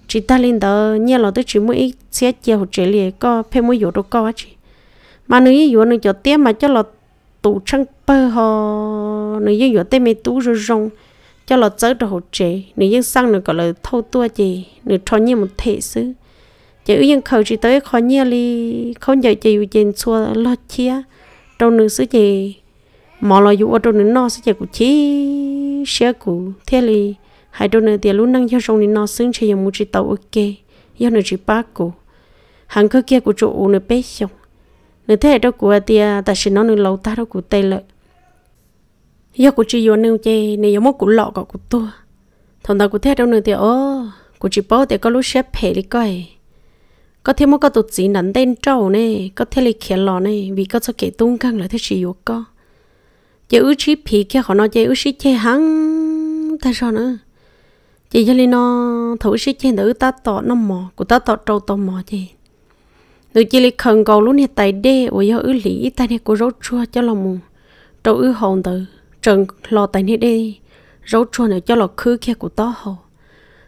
chỉ ta lên đó nhà lò tới chỉ mỗi xe chiều chỉ liền có phải mỗi yếu đâu có chứ mà nếu như nuôi cho tiêm mà cho là tủ trăng bơ ho nếu như nuôi tiêm mấy tủ rồi rong cho là chớ đồ chế nếu như sang nữa gọi là thâu tua gì nếu cho như một thể xứ chỉ ưu dân khẩu chỉ tới khó nhia li không giờ chỉ ưu dân xua lo chia đâu nữa xứ gì mà lo dụ ở đâu nữa nó xứ gì cũng chỉ xe cũ thế li hai đâu nữa tiền luôn năng cho rong thì nó xứng chỉ dùng một chỉ tàu ok do nữa chỉ ba cũ hàng cơ kia của chỗ nữa bé xong nếu thế đâu của tia ta sẽ nói nửa lâu ta đâu của tay lợi do của chị vô nương chơi này giống một của lọ cả của tua, thằng ta của thế đâu nửa tia ô của chị bố thì có lúc xếp hệ đi coi có thêm một cái tụt gì nắn tên trâu nè có thể là khía lọ nè vì có cho kẻ tung căng là thế chỉ yếu có chỉ ước chỉ phí kia họ nói chỉ ước chỉ chê hắn ta sao nữa chỉ cho nên nó thử chí chê nữa ta tỏ nó mò của ta tỏ trâu tò mò chứ tôi chỉ lấy khẩn cầu luôn này tại đây, ở do ứ lý tại này của rốt chua cho lòng mù trâu ứ hồn tử trần lo tại này đây rốt chua này cho lòng khứ kia của to hồ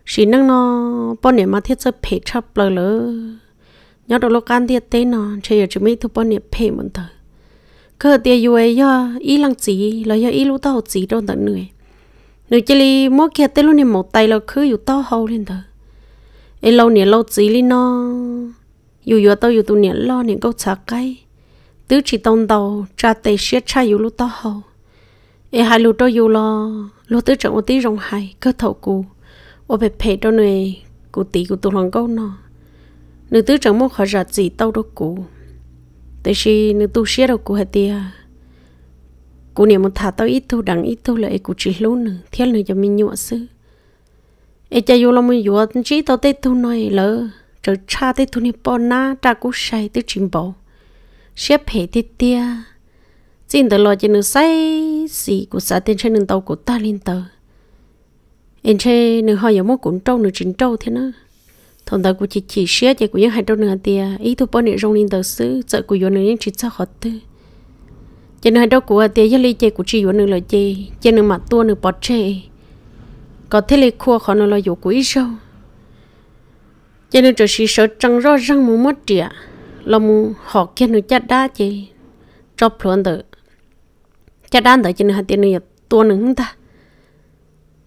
chỉ năng nó bao này mà thiết sẽ phê chấp lờ lỡ nhớ được lúc ăn tiết tế nó chỉ giờ chỉ mấy thứ bao này phê mượn tử cơ tiết dù ấy do ý lăng chỉ là do ý lúc tao chỉ đâu tận người nếu chỉ li mua kia tới lúc này một tay là khứ dù to hồ lên tử ấy lâu này lâu chỉ lên nó no dù dù tao dù tụi nhện lo nhện câu sợ cây tứ chỉ tông đầu cha tây xiết cha dù lúc tao hầu e hai lúc tao dù lo lúc tứ chẳng một tí rong hay cơ thầu cù ô bẹp phê tao nuôi cụ tí cụ tụi lòng câu nó nữ tứ chẳng một khỏi giặt gì tao đâu cụ tây xi nữ tu xiết đâu cụ hết tia cụ niệm một thả tao ít thu đằng ít thu lại cụ chỉ lú nữa thiên nữa cho mình nhụa sư e cha dù lo mình dù chỉ tao tết thu nói lỡ rồi cha thì thu nị bỏ na cha cũng say thì chim bỏ, xếp hệ tới tia xin tới lo cho nó say gì của xã tên trên đường tàu của ta lên tờ em chơi nửa hoa giờ mốt cũng trâu nửa chín trâu thế nữa thằng tàu của chị chỉ xếp cho của những hai trâu nửa tia ý thu bỏ nửa rong lên tờ xứ sợ của yến nửa những chỉ sao khó tư cho nên đâu của tia cho ly chơi của chị yến nửa lời chơi cho nửa mặt tua nửa bọt chơi có thế lê khua khó nửa lo yo của ít sâu cho nên xí sợ trăng rõ răng mù mất địa là mù họ kia nó chặt đá chứ cho phuận tử chặt đá tử cho nên hạt tiền này tua nữa không ta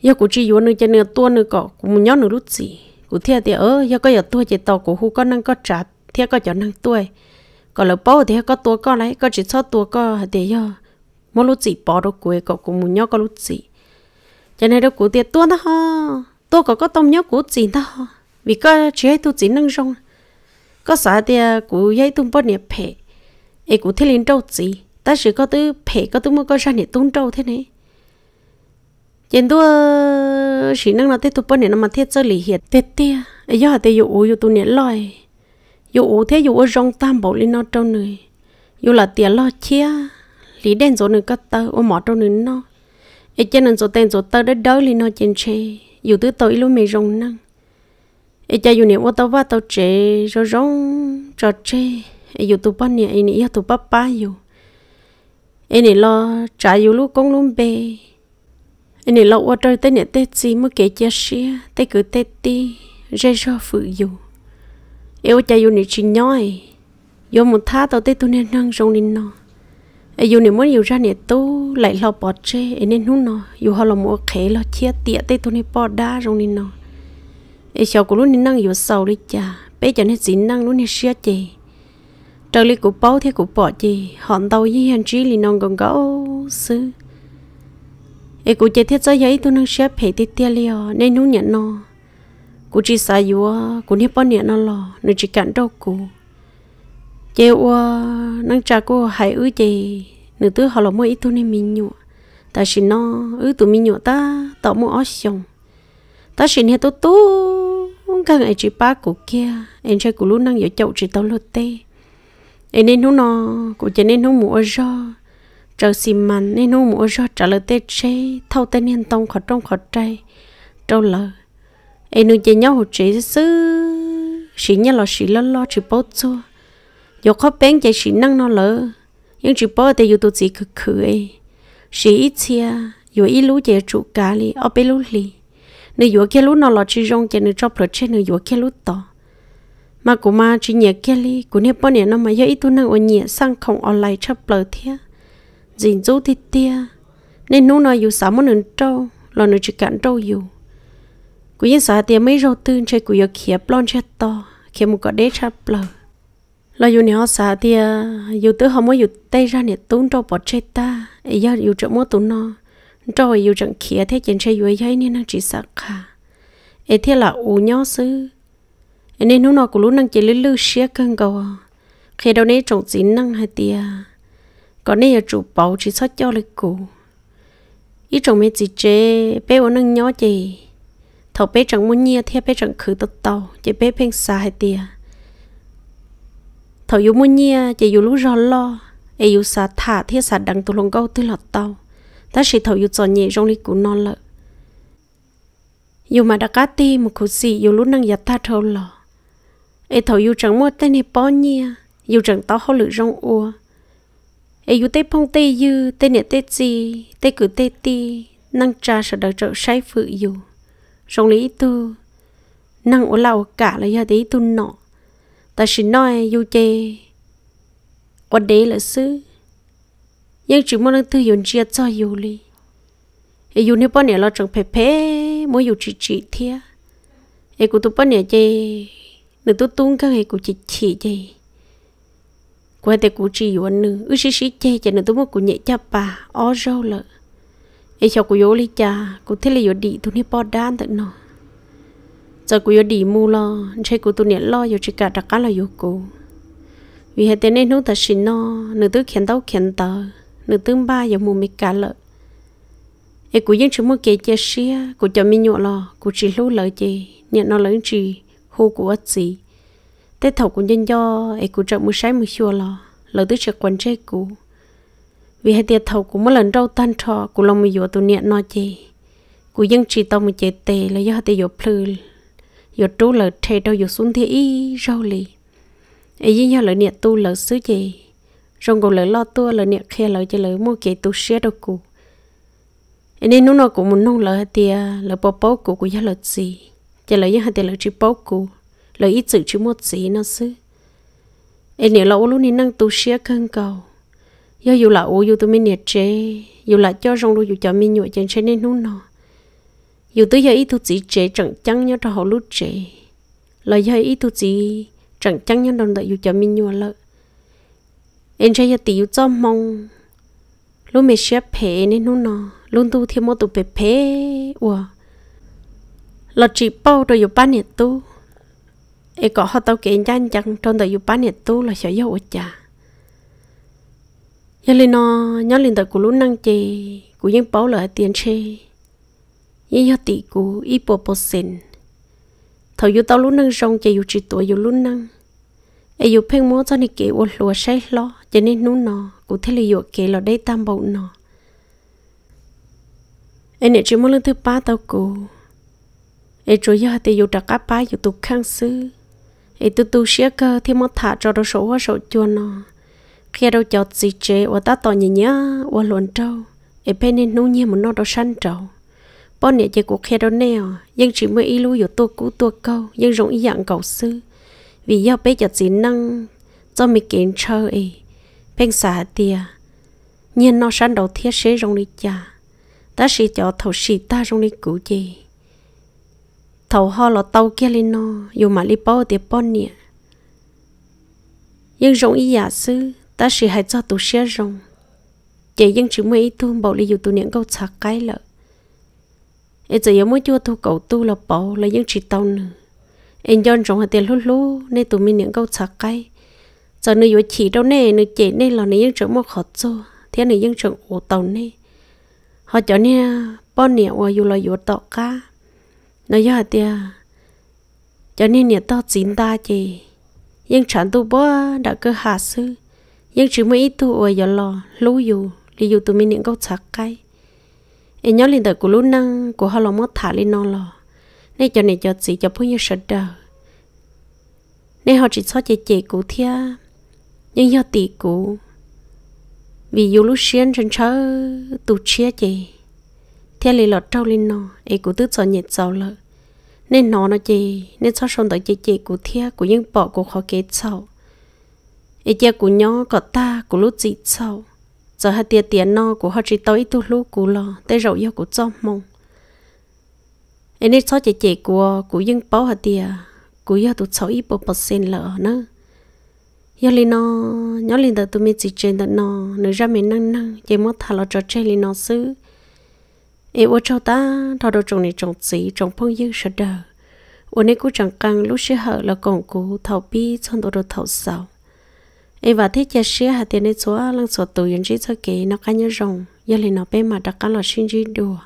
giờ cũng chỉ vốn nữa cho nên tua nữa có cũng nhớ nữa lúc gì cũng thiệt thì ơ giờ có giờ tua chỉ tàu của hu có năng có trả thiệt có chọn năng tua có là bao thì có tua có lấy có chỉ cho tua có hạt tiền giờ mỗi lúc gì bỏ đâu cuối có cũng nhớ có lúc gì cho nên đâu cũng thiệt tua đó ha tua có có tông nhớ của gì đó vì có chỉ hay tu chỉ nâng rong có xã thì à, cụ hay tu bớt nhiệt phê ấy cụ thế lên trâu chỉ ta chỉ có tư phê có tư mua có ra nhiệt tung trâu thế này hiện tu à, chỉ năng là thế tu bớt nhiệt mà thiết chơi lì hiện, tết tia ấy giờ thì à, dụ dụ tu nhiệt lòi dụ thế dụ ở rong tam bảo lên nó trâu này dụ là tiền lo chia lý đen rồi nữa cắt tơ ôm mỏ trâu nữa nó ấy cho nên rồi tên rồi tơ đã đỡ lên nó trên tre dù thứ tối luôn mày rong năng ai cha yêu niệm tao vắt tao chế rồi rong trò chế ai yêu tụi bạn nè ai nè yêu tụi ba ba dù ai nè lo trả dù lúc con luôn bề ai nè lo qua trời tới nè tết gì mới kể chia sẻ tết cứ tết đi rê cho phụ dù yêu yêu cha yêu nè chỉ nhói yêu một thá tao tết tu nè năng rong lên nó ai yêu nè muốn yêu ra nè tu lại lo bỏ chế ai nè nút nó yêu họ lo mua khế lo chia tiệt tết tu nè bỏ đá rong lên nó ấy sau của lúc nên năng yếu sau đi cha bây giờ nên dính năng lúc nên xia chị trời lý của bao thế của bỏ chị hòn tàu như hiện trí li nong còn gấu sư ấy của chơi thiết giới giấy tôi năng xếp hệ tiết tia liò nên nó nhận nó cú chỉ xài yếu cú nếp bao nhận nó lò nên chỉ cản đâu cú, chơi ua năng cha cô hãy ư chị nửa tư họ là mỗi ít tôi nên mình nhụa ta chỉ nó ư tụi mình nhụa ta tạo mua ớt xong ta xin hết tao tu các ngày chỉ ba của kia em trai của luôn năng giờ chậu chỉ tao lột tê em nên nó nó của chị nên nó mua do trở xin mặn nên nó mua do trả lời tê chê thâu tê nên tông khỏi trong khỏi trai trâu lờ em nuôi chơi nhau hồ chị sư chị nhau là chị lo lo chỉ bố chua giờ khó bén chị chị năng nó lỡ nhưng chỉ bố thì dù tụi chị cực khử ấy chị ít chia dù ít lú chị trụ cá li ở bên lú li nếu vừa kia lúc nó lo chỉ rong chỉ nếu chọc lợt chỉ nếu dụ kia lúc to mà cũng mà chỉ nhẹ kia li cũng bao bọn nó mà giờ ít tu năng ở nhẹ sang không online chọc lợt thế dình dỗ thì tia nên nu nó dụ sáu muốn nửa trâu lo nửa chỉ cạn trâu dụ cũng như sáu tia mấy rau tư chơi cũng giờ kia plon chơi to kia một cái đế chọc lợt là dù nè họ xả thì dù tới họ mới dù tay ra nè tốn trâu bỏ chết ta ấy giờ dù trợ mua tốn nó rồi yêu chẳng khía thế chân xe vui hay nên năng chỉ sợ cả ấy thế là u nhau sư ấy nên lúc nào cũng lúc năng chỉ lư lư xía cơn cầu khi đâu nấy trọng chín năng hay tia còn nấy ở chủ bảo chỉ sót cho lực cụ ý trọng mấy chỉ chế bé ở năng nhỏ chị thầu bé chẳng muốn nhia thế bé chẳng khử tật tàu chỉ bé phèn xa hay tia thầu yêu muốn nhia chỉ yêu lúc rõ lo ấy yêu xa thả thế xa đằng tụ lồng câu tư lọt tàu ta sẽ thấu yêu cho nhẹ rong li cú non lợ dù mà đã cá ti một cú gì, dù lúc năng giặt ta thâu lọ ấy thấu yêu chẳng mua tên này bao nhiêu yêu chẳng tao hao lự rong ua ấy yêu tê phong tê dư tê nè tê gì tê cử tê ti năng cha sợ đợi trợ sai phự yêu rong lý tu năng ổ lao cả là giờ đấy tu nọ ta chỉ nói yêu chê ở đấy là xứ nhưng chỉ mong thư yun chia cho yêu li e yêu nếu bọn nè lo chẳng phải phê mỗi yêu chỉ chỉ thia em cũng tụi bọn nè chơi nửa tụi tung cái em cũng chỉ chỉ chơi quay tay cũng chỉ yun nữa ước chỉ chỉ chơi chơi nửa tụi mua cũng nhẹ chắp bà ó râu lợ em cho cũng yêu li cha cũng thế là yêu đi tụi nè bọn đan tận nó giờ cũng yêu đi mua lo chơi cũng tụi nè lo yêu chỉ cả đặc cá là yêu cô vì hệ tên nên nó thật xin nó nửa tụi khiến tao khiến tao nữ tương ba giờ mua mì cả lợ e của dân chúng mua kế chia xia của cho mi nhọ lo, của chỉ lú lợ gì, nhận nó lớn gì, hô của ất gì tết thầu của nhân do e của chọn mua sái mua chua lo, lợ tới chợ quần chơi cú vì hai tiệt thầu của mỗi lần rau tan trò của lòng mình dừa tụ nhận nó gì, của dân chỉ tao mình chạy tề là do hai tiệt dừa plư dừa trú lợ thề đâu dừa xuống thế y rau lì ấy với nhau lợ nhận tu lợ xứ gì rong gồm lỡ lo tua lỡ niệm khe lỡ chỉ lỡ mua kế tu xe đâu cụ nên nó nó cũng muốn nông lỡ thì à, lỡ bỏ bỏ cụ của gia lỡ gì chỉ lỡ những hả tiền lỡ chỉ bỏ cụ lỡ ít sự chỉ một gì nó xứ em nếu là ô lúc này năng tu xe cân cầu do dù là ô dù tụi mình niệm chế dù là cho rong đôi dù cho mình nhụy trên trên nên nó nó dù tới giờ ít tu chỉ chế chẳng chăng nhớ cho hậu lúc chế là giờ ít tu chỉ chẳng chăng nhớ đồng đợi dù cho mình nhụy lợi em chơi tiêu cho mong lúc mình xếp phe nên nó nó luôn tu thêm một tụ phe phe ủa là chỉ bao rồi chụp bán nhiệt tu ấy e có họ tao kể nhanh chẳng trong đời chụp bán nhiệt tu là sợ dấu chả nhớ lên nó nhớ lên đời của lúc năng chê của những bao là tiền chê nhưng nhớ tỷ của ít bộ bộ xin thầu dù tao lúc năng rong chê dù chỉ tuổi dù lúc năng ai dù phêng mua cho nên kể ô lúa say lo cho nên nú nó cụ thể là dụ kể là đây tam bộ nó ai nè chỉ muốn lên thứ ba tàu cụ ai chủ yếu thì dụ đặc áp ba dụ tục khang sư ai tu tu xía cơ thì mất thả cho đồ số hoa số chua nó khi đâu chọt gì chế ô ta tỏ nhỉ nhá ô luồn trâu ai bên nên nú nhiên một nó đồ săn trâu bọn nè chỉ cuộc khe đâu nè nhưng chỉ mới ý lưu dụ tụ cũ tụ câu nhưng rộng ý dạng cầu sư vì do bé cho chỉ năng cho mình kiến chơi ấy bên xã tia nhưng nó sẵn đầu thiết sẽ rong đi cha ta sẽ cho thầu sĩ ta rong đi cũ gì thầu ho là tàu kia lên nó dù mà đi bao tiệp bon nè nhưng rong ý giả sư ta sẽ hãy cho tụ xe rong chỉ nhưng chỉ mấy thương bảo lý dù tụ những câu sạc cái lợ, ấy giờ mới cho thu cầu tu là bảo là nhưng chỉ tàu nữa anh dọn trong hạt tiền lú lú nên tụi mình những câu sạc cây giờ nơi vừa chỉ đâu nè nơi chỉ nè là nơi những chỗ một khót xô thế nơi những chỗ ủ tàu nè họ cho nè bọn nè qua dù là vừa tọ cá nơi giờ tiền cho nên nè to chín ta chị nhưng chẳng tu bó đã cơ hạ sư nhưng chỉ mới ít tu ở giờ lò lú dù đi dù tụi mình những câu sạc cây em nhớ lên tới của lú năng của họ là mất thả lên non lò nên cho nên cho chị cho phụ như sợ đờ nên họ chỉ cho chị chị cũ thia nhưng họ tỷ cũ vì dù lúc xuyên trên chớ tụ chia chị thế lì lọt trâu lên nó ấy cũ tức cho nhiệt dầu lợ nên nó nó chị nên cho xong tới chị chị cũ thia của những bỏ của khó kế sau ấy chị của nhỏ có ta của lúc chị sau giờ hai tiền tiền nó của họ chỉ tới tụ lúc cũ lò tới rậu yêu của cho mong em nên cho chị chị của của dân báo hạt tiền của giờ tụt cháu ít bộ percent lỡ nữa giờ lên nó nhớ lên từ tụi mình chỉ trên đó nó nữa ra mình năng năng chỉ muốn thả lọ cho chơi lên nó xứ em ở cho ta thọ đồ trồng này trồng gì trồng phong dương sợ đời ở nay cũng chẳng căng lúc xưa hở là còn cũ thầu bi trong đồ đồ thầu sầu em và thế chơi xưa hạt tiền nên số lăng số tuổi yên chơi cho kỹ nó cá nhân rồng giờ lên nó bên mà đặt cá lọ sinh đi đùa